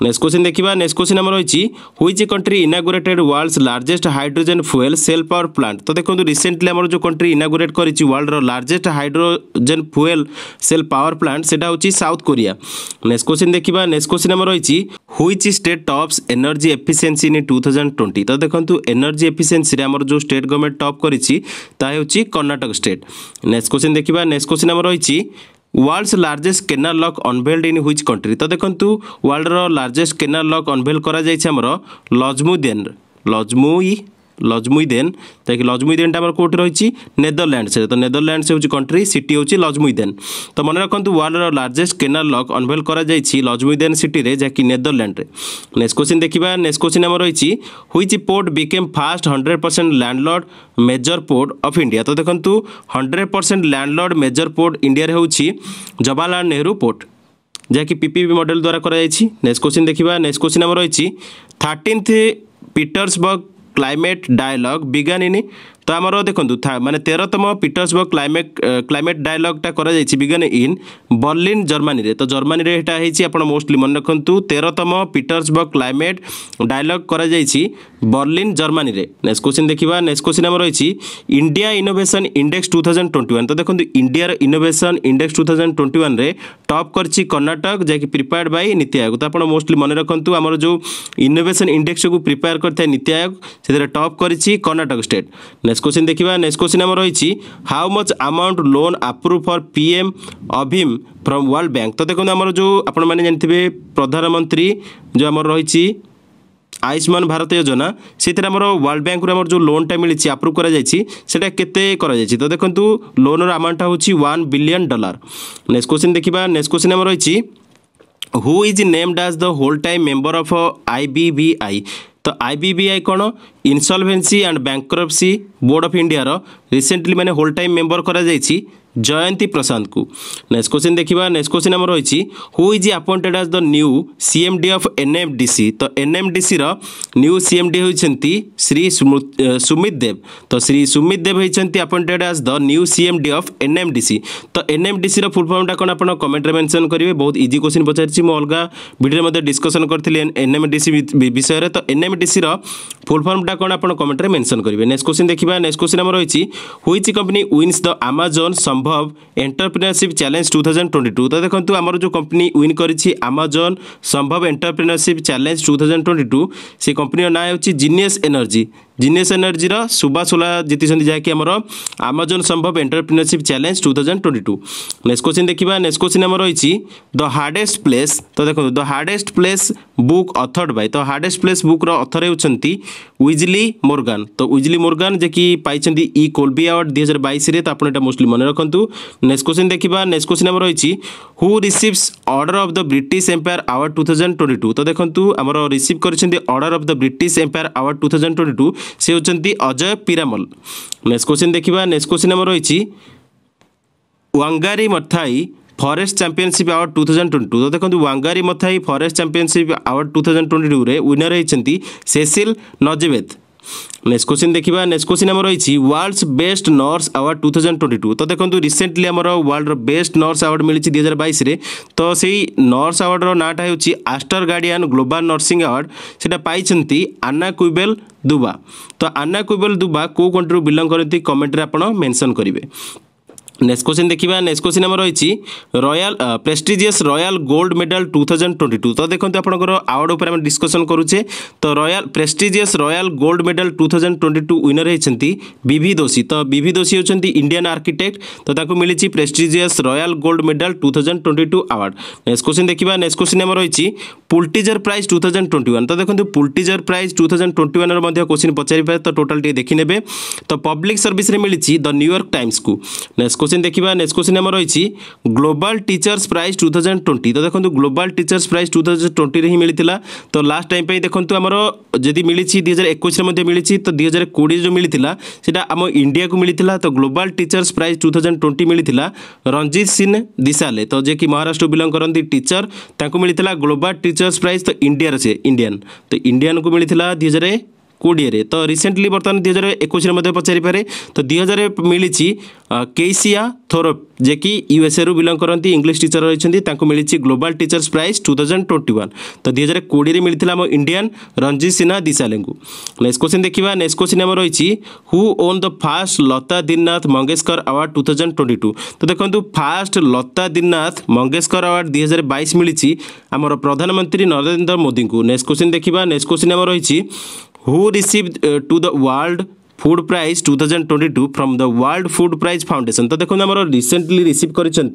ନେକ୍ସଟ କ୍ୱେଶ୍ଚିନ୍ ଦେଖିବା ନେକ୍ସଟ କ୍ୱେଶ୍ଚିନ୍ ଆମର ରହିଛି which country inaugurated world's largest hydrogen fuel cell power plant ତ ଦେଖନ୍ତୁ ରିସେଣ୍ଟଲି ଆମର ଯେଉଁ କଣ୍ଟ୍ରି ଇନାଗୁରେଟ୍ କରିଛି ୱାର୍ଲଡର largest hydrogen fuel cell power plant ସେଟା ହେଉଛି ସାଉଥ କୋରିଆ ନେକ୍ସଟ କ୍ୱେଶ୍ଚିନ୍ ଦେଖିବା ନେକ୍ସଟ କ୍ୱେଶ୍ଚିନ୍ ଆମର ରହିଛି which state tops energy efficiency in two thousand twenty ତ ଦେଖନ୍ତୁ ଏନର୍ଜି ଏଫିସିଏନ୍ସିରେ ଆମର ଯେଉଁ ଷ୍ଟେଟ୍ ଗଭର୍ଣ୍ଣମେଣ୍ଟ ଟପ୍ କରିଛି ତାହା ହେଉଛି କର୍ଣ୍ଣାଟକ ଷ୍ଟେଟ୍ ନେକ୍ସଟ କ୍ୱେଶ୍ଚିନ୍ ଦେଖିବା ନେକ୍ସଟ କ୍ୱେଶ୍ଚିନ୍ ଆମର ରହିଛି world's largest canal lock unveiled in which country ତ ଦେଖନ୍ତୁ ୱାର୍ଲଡ଼ର ଲାର୍ଜେଷ୍ଟ କେନାଲ ଲକ୍ ଅନଭେଲ୍ କରାଯାଇଛି ଆମର ଲଜମୁଦିଆନରେ ଲଜମୁଇ লজমুইদেন তাই লজমুইদেনটা আমার কোটি রয়েছে নেদরল্যান্ডসে তো নেদরল্যান্ডস হচ্ছে কন্ট্রি সিটি হচ্ছে লজমুইদেন তো মনে রাখতু ওয়ার্ল্ডর লার্জেস্ট কেনাল লক অনভেল করা যাই লজমুইদেন সিটিরে যা কি নেদরল্যান্ডে নেক্সট কোশ্চিন দেখা নেক্সট কোশ্চিন আমার রয়েছে which port became first hundred percent landlord major port of India তো দেখুন hundred percent landlord major port ইন্ডিয়ার হচ্ছে জওয়াহরলাল নেহরু পোর্ট যা কি পিপিপি মডেল দ্বারা করা যাই নেক্সট কোশ্চিন দেখা নেক্সট কোশ্চিন আমার রয়েছে thirteenth Petersberg climate dialogue began in তো আমার দেখুন মানে তেরতম পিটর্সবর্গ ক্লাইমেট ক্লাইমেট ডায়লগটা করা যাই বিজ্ঞান ইন বর্লিন জর্মানি তো জর্মানি এটা হয়েছে আপনার মোস্টলি মনে রাখুন তেরতম পিটর্সবর্গ ক্লাইমেট ডায়লগ করা যাই বর্লিন জর্মানি নেক্সট কোশ্চিন দেখা নেক্সট কোশ্চিন আমার রয়েছে India innovation index two thousand twenty one তো দেখুন ইন্ডিয়ার innovation index two thousand twenty ওয়ানে টপ করছে কর্ণাটক যা প্রিপেয়ার্ড বাই নীতি আয়োগ তো আপনার মোস্টলি মনে রাখুন আমার যে ইনোভেশন ইন্ডেক্সকে প্রিপেয়ার করতে নীতি আয়োগ সেটা টপ করেছি Karnataka state next next question দেখিবা নেক্সট কোশ্চিন আমার রয়েছে how much amount loan approve for P M অভিম ফ্রম ওয়ার্ল্ড ব্যাঙ্ক তো দেখুন আমার যে আপনার মানে জানিবে প্রধানমন্ত্রী যে আমার রয়েছে আয়ুষ্মান ভারত যোজনা সেটি আমার ওয়ার্ল্ড ব্যাঙ্কর আমার যে লোনটা মিছে আপ্রুভ করা যাই সেটা কেতে করা যাই তো দেখুন লোনর আমাউন্টটা হচ্ছে one billion dollar next question দেখা নেক্সট কোশ্চিন আমার রয়েছে who is named as the whole time member of IBBI তো আইবিবিআই କ'ଣ insolvency and bankruptcy board of ଇଣ୍ଡିଆର ରିସେଣ୍ଟଲି ମାନେ ହୋଲ୍ ଟାଇମ୍ ମେମ୍ବର କରାଯାଇଛି ଜୟନ୍ତୀ ପ୍ରଶାନ୍ତଙ୍କୁ ନେକ୍ସଟ କୋଶ୍ଚିନ୍ ଦେଖିବା ନେକ୍ସଟ କୋଶ୍ଚିନ୍ ଆମର ରହିଛି who is appointed as the new CM D of NMDC ତ ଏନ୍ଏମ୍ଡିସିର ନ୍ୟୁ ସିଏମ୍ ଡି ହେଉଛନ୍ତି ଶ୍ରୀ ସୁମିତ ଦେବ ତ ଶ୍ରୀ ସୁମିତ ଦେବ ହେଉଛନ୍ତି appointed as the new CM D of NMDC ତ ଏନ୍ଏମ୍ଡିସିର ଫୁଲ୍ ଫର୍ମଟା କ'ଣ ଆପଣ କମେଣ୍ଟରେ ମେନସନ୍ କରିବେ ବହୁତ ଇଜି କୋଶ୍ଚିନ୍ ପଚାରିଛି ମୁଁ ଅଲଗା ଭିଡ଼ିଓରେ ମଧ୍ୟ ଡିସ୍କସନ୍ କରିଥିଲି ଏନ୍ଏମ୍ଡିସି ବିଷୟରେ ତ ଏନ୍ଏମ୍ଡିସିର ଫୁଲ୍ ଫର୍ମଟା କ'ଣ ଆପଣ କମେଣ୍ଟରେ ମେନସନ୍ କରିବେ ନେକ୍ସଟ କୋଶ୍ଚିନ୍ ଦେଖିବା ନେକ୍ସଟ କୋଶ୍ଚିନ୍ ଆମର ରହିଛି which company wins the Amazon Sambhav Sambhav entrepreneurship challenge two thousand twenty two তো দেখুন আমার যে কম্পানি ওইন করেছি Amazon Sambhav entrepreneurship challenge two thousand twenty two সেই কম্পানির নাঁ হচ্ছে জিনিয়স এনর্জি ଜିନେସ୍ ଏନର୍ଜିର ସୁବାସୁଲା ଜିତିଛନ୍ତି ଯାହାକି ଆମର Amazon Sambhav entrepreneurship challenge two thousand twenty two next question ଦେଖିବା ନେକ୍ସଟ କୋଶ୍ଚିନ୍ ଆମର ରହିଛି ଦ ହାର୍ଡେଷ୍ଟ ପ୍ଲେସ୍ ତ ଦେଖନ୍ତୁ the hardest place book authored by ତ ହାର୍ଡେଷ୍ଟ ପ୍ଲେସ୍ ବୁକ୍ର ଅଥର ହେଉଛନ୍ତି ୱିଜଲି ମୋର୍ଗାନ ତ ୱିଜଲି ମୋର୍ଗାନ ଯେ କି ପାଇଛନ୍ତି ଇ କୋଲବି ଆୱାର୍ଡ଼ ଦୁଇ ହଜାର ବାଇଶରେ ତ ଆପଣ ଏଇଟା ମୋଷ୍ଟଲି ମନେ ରଖନ୍ତୁ ନେକ୍ସଟ କୋଶ୍ଚିନ୍ ଦେଖିବା ନେକ୍ସଟ କୋଶ୍ଚିନ୍ ଆମର ରହିଛି who receives order of the British Empire award two thousand twenty two ତ ଦେଖନ୍ତୁ ଆମର ରିସିଭ୍ କରିଛନ୍ତି order of the British Empire award two thousand twenty two ସେ ହେଉଛନ୍ତି ଅଜୟ ପିରାମଲ ନେକ୍ସଟ କୋଶ୍ଚିନ୍ ଦେଖିବା ନେକ୍ସଟ କୋଶ୍ଚିନ୍ ଆମର ରହିଛି Wangari Maathai forest championship award two thousand twenty two ତ ଦେଖନ୍ତୁ Wangari Maathai forest championship award two thousand twenty ଟୁରେ winner ହେଇଛନ୍ତି ସେସିଲ୍ ନଜବେଥ୍ নেক্সট কোশ্চিন দেখিবা নেক্সট কোশ্চিন আমার রয়েছে world's best nurse award two thousand twenty two তো দেখুন রিসেন্টলি আমার ওয়ার্ল্ডর বেস্ট নর্স আওয়ার্ড মিলিছে দুই হাজার বাইশে তো সেই নর্স আওয়ার্ডর নাঁটা হচ্ছে Aster Guardian global nursing award সেটা পাইছেন আন্না কুইবেল দুবা তো আন্না কুইবেল দুবা কেউ কন্ট্রিরু বিলং করতে কমেন্টরে আপনার মেনশন করবে নেক্সট কোশ্চিন দেখবা নেক্সট কোশ্চিন আমার রয়েছে royal prestigious royal gold medal two thousand twenty two তো দেখুন আপনার আওয়ার্ড উপরে আমি ডিসকসন করুছে তো royal prestigious royal gold medal two thousand twenty two winner হয়েছেন বিভি দোষী তো বিভি দোষী হচ্ছেন ইন্ডিয়ান আর্কিটেক্ট তো তাকে মিলিছি prestigious royal gold medal two thousand twenty two award next question দেখবা নেক্সট কোশ্চিন আমার রয়েছে Pulitzer prize two thousand twenty one তো দেখুন Pulitzer prize two thousand twenty ওয়ানর মধ্যে কোশ্চিন পচারিপারে তো টোটাল টিকে দেখি নেবে তো পব্লিক সর্ভিসে মিলিছি দ নিউইয়র্ক টাইমসকু নেক্সট কোশ্চিন দেখা নেক্সট কোশ্চিন আমার রয়েছে global teachers prize two thousand twenty তো দেখুন global teachers prize two thousand টোয়েন্টিরে হি মিলিলা তো লাস্ট টাইম পাই দেখুন আমার যদি মিলিছি দুই হাজার একুশে মধ্যে মিলিছি তো দুই হাজার কোড়িয়ে যে মিলিলা সেটা আম ইন্ডিয়াকে মিলিলা তো global teachers prize two thousand twenty মিলিলা রঞ্জিত সিং দিশালে তো যে কি মহারাষ্ট্র বিলং করতে টিচর তাঁকু মিলিলা গ্লোবাল টিচর্স প্রাইজ তো ইন্ডিয়ার সে ইন্ডিয়ান তো ইন্ডিয়ানকে মিলিলা দুই হাজার କୋଡ଼ିଏରେ ତ ରିସେଣ୍ଟଲି ବର୍ତ୍ତମାନ ଦୁଇ ହଜାର ଏକୋଇଶରେ ମଧ୍ୟ ପଚାରିପାରେ ତ ଦୁଇ ହଜାର ମିଳିଛି କେସିଆ ଥୋରପ୍ ଯେ କି ୟୁଏସ୍ଏରୁ ବିଲଙ୍ଗ କରନ୍ତି ଇଂଲିଶ ଟିଚର ରହିଛନ୍ତି ତାଙ୍କୁ ମିଳିଛି global teachers prize two thousand twenty one ତ ଦୁଇ ହଜାର କୋଡ଼ିଏରେ ମିଳିଥିଲା ଆମ ଇଣ୍ଡିଆନ୍ ରଞ୍ଜିତ ସିହ୍ନା ଦିଶାଲେଙ୍କୁ ନେକ୍ସଟ କ୍ୱେଶ୍ଚିନ୍ ଦେଖିବା ନେକ୍ସଟ କ୍ୱେଶ୍ଚିନ୍ ଆମର ରହିଛି who won the first Lata Dinanath Mangeshkar award two thousand twenty two ତ ଦେଖନ୍ତୁ ଫାଷ୍ଟ ଲତା ଦୀନନାଥ ମଙ୍ଗେଶକର ଆୱାର୍ଡ଼ ଦୁଇ ହଜାର ବାଇଶ ମିଳିଛି ଆମର ପ୍ରଧାନମନ୍ତ୍ରୀ ନରେନ୍ଦ୍ର ମୋଦିଙ୍କୁ ନେକ୍ସଟ କ୍ୱେଶ୍ଚିନ୍ ଦେଖିବା ନେକ୍ସଟ କ୍ୱେଶ୍ଚିନ୍ ଆମର ରହିଛି who received uh, to the world food prize two thousand twenty two from the world food prize foundation তো দেখুন আমার রিসেন্টলি রিসিভ করেছেন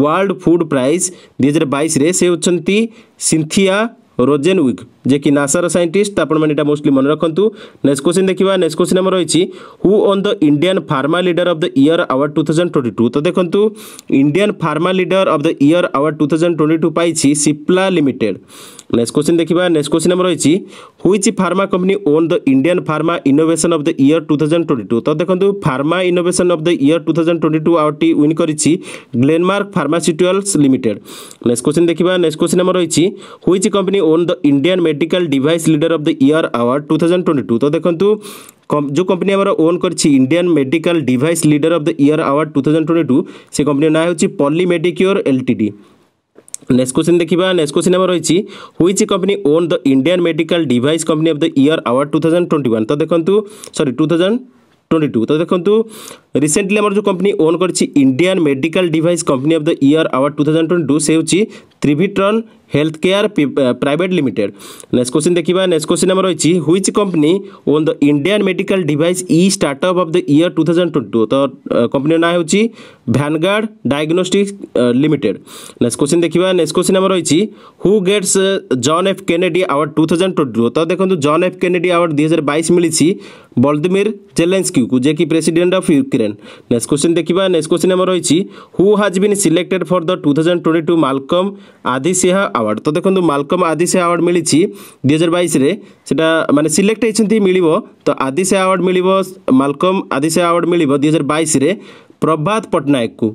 ওয়ার্ল্ড ফুড প্রাইজ দুই হাজার বাইশে সে হচ্ছেন সিন্থিয়া ରୋଜେନ୍ ୱିଗ୍ ଯେ କି ନାସାର ସାଇଣ୍ଟିଷ୍ଟ ଆପଣମାନେ ଏଇଟା ମୋଷ୍ଟଲି ମନେ ରଖନ୍ତୁ ନେକ୍ସଟ କୋଶ୍ଚିନ୍ ଦେଖିବା ନେକ୍ସଟ କୋଶ୍ଚିନ୍ ଆମର ରହିଛି who won the Indian pharma leader of the year award two thousand twenty two ତ ଦେଖନ୍ତୁ Indian pharma leader of the year award two thousand twenty two ପାଇଛି ସିପ୍ଲା ଲିମିଟେଡ୍ ନେକ୍ସଟ କୋଶ୍ଚିନ୍ ଦେଖିବା next question ଆମର ରହିଛି which pharma company won the Indian pharma innovation of the year two thousand twenty two ତ ଦେଖନ୍ତୁ pharma innovation of the year two thousand twenty two ଆୱାର୍ଡଟି win କରିଛି Glenmark pharmaceuticals limited next question ଦେଖିବା next question ଆମର ରହିଛି which company won the Indian medical device leader of the year award 2022 तो देखो जो कंपनी आम ओन कर Indian medical device leader of the year award two thousand twenty two से company ना हो poly Medicure L T next question देखा next question आम रही हुई company won the Indian medical device company of the year award two thousand twenty तो देखो सरी टू थाउजेंड ट्वेंटी टू तो देखो रिसेंटली आम जो कंपनी ओन कर Indian medical device company of the year award two thousand twenty two से हूँ Trivitron healthcare private limited next question देखिए नेक्स्ट क्वेश्चन आम रही which company won the Indian medical device इ startup of the year two thousand twenty two तो company ना हो Vanguard diagnostics limited next question देखिए नेक्स्ट क्वेश्चन आम रही who gets John F Kennedy award two thousand twenty two तो देखो जन एफ कैनेडी आवार्ड दुई हजार बैस मिली बल्दमीर चेलेन्स्क्यू को जेकि president of Ukraine next question देखा नेक्स्ट क्वेश्चन आम रही who has been selected for the two thousand twenty two Malcolm Adiseshiah award তো দেখুন মালকম আদিସে আওয়ার্ড মিছি দুই হাজার বাইশে সেটা মানে সিলেক্ট হয়েছেন মিলব তো আদিসে আওয়ার্ড মিলব মালকম আদিসে আওয়ার্ড মিলব দুই হাজার বাইশে প্রভাত পট্টনায়কু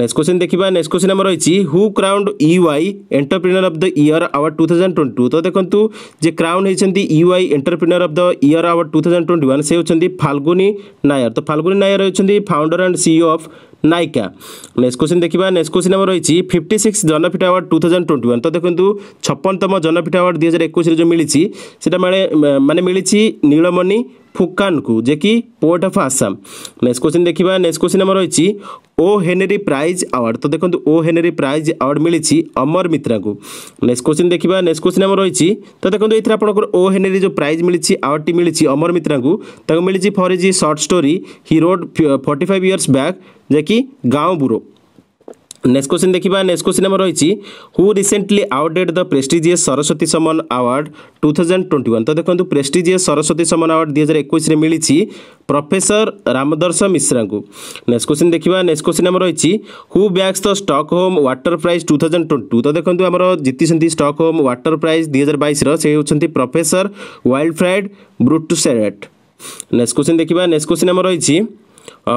নেক্সট কোশ্চিন দেখবা নেক্সট কোশ্চিন আমার রয়েছে who crowned EY entrepreneur of the year award two thousand twenty two তো দেখুন যে ক্রাউন হয়েছেন EY entrepreneur of the year award two thousand twenty one সে হচ্ছেন ফাল্গুনী নায়ার তো ফাল্গুনী নায়ার হচ্ছেন founder and CEO of Nykaa next question দেখবা নেক্সট কোশ্চিন আমার রয়েছে fifty six Jnanpith award two thousand twenty one তো দেখুন ছপনতম জনপীঠ আওয়ার্ড দুই হাজার একুশে যে মিছে সেটা মানে মানে মিছে নীলমণি ଫୁକାନକୁ ଯେ କି poet of Assam next question ଦେଖିବା ନେକ୍ସଟ କୋଶ୍ଚିନ୍ ଆମର ରହିଛି ଓ ହେନେରୀ ପ୍ରାଇଜ୍ ଆୱାର୍ଡ଼ ତ ଦେଖନ୍ତୁ ଓ ହେନେରୀ ପ୍ରାଇଜ୍ ଆୱାର୍ଡ଼ ମିଳିଛି ଅମର ମିତ୍ରାଙ୍କୁ ନେକ୍ସଟ କୋଶ୍ଚିନ୍ ଦେଖିବା ନେକ୍ସଟ କୋଶ୍ଚିନ୍ ଆମର ରହିଛି ତ ଦେଖନ୍ତୁ ଏଥିରେ ଆପଣଙ୍କର ଓ ହେନେରୀ ଯେଉଁ ପ୍ରାଇଜ୍ ମିଳିଛି ଆୱାର୍ଡ଼ଟି ମିଳିଛି ଅମର ମିତ୍ରାଙ୍କୁ ତାଙ୍କୁ ମିଳିଛି for his short story he wrote forty five years back ଯେ କି ଗାଁ ବୁରୋ নেক্সট কোশ্চিন দেখিবা নেক্সট কোশ্চিন আমার রয়েছে who recently awarded the prestigious Saraswati Samman award two thousand twenty one তো দেখুন প্রেস্টিজিয়স সরস্বতী সম্মান আওয়ার্ড দুই হাজার একুশে মিছে প্রফেসর রামদর্শ মিশ্রাঙ্কু নেক্সট কোশ্চিন দেখিবা নেক্সট কোশ্চিন আমার রয়েছে who bags the Stockholm water prize two thousand twenty two তো দেখুন আমার জিতিছেন স্টক হোম ওয়াটর প্রাইজ দুই হাজার বাইশর সে হচ্ছেন professor Wilfried Brutsaert next question দেখিবা নেক্সট কোশ্চিন আমার রয়েছে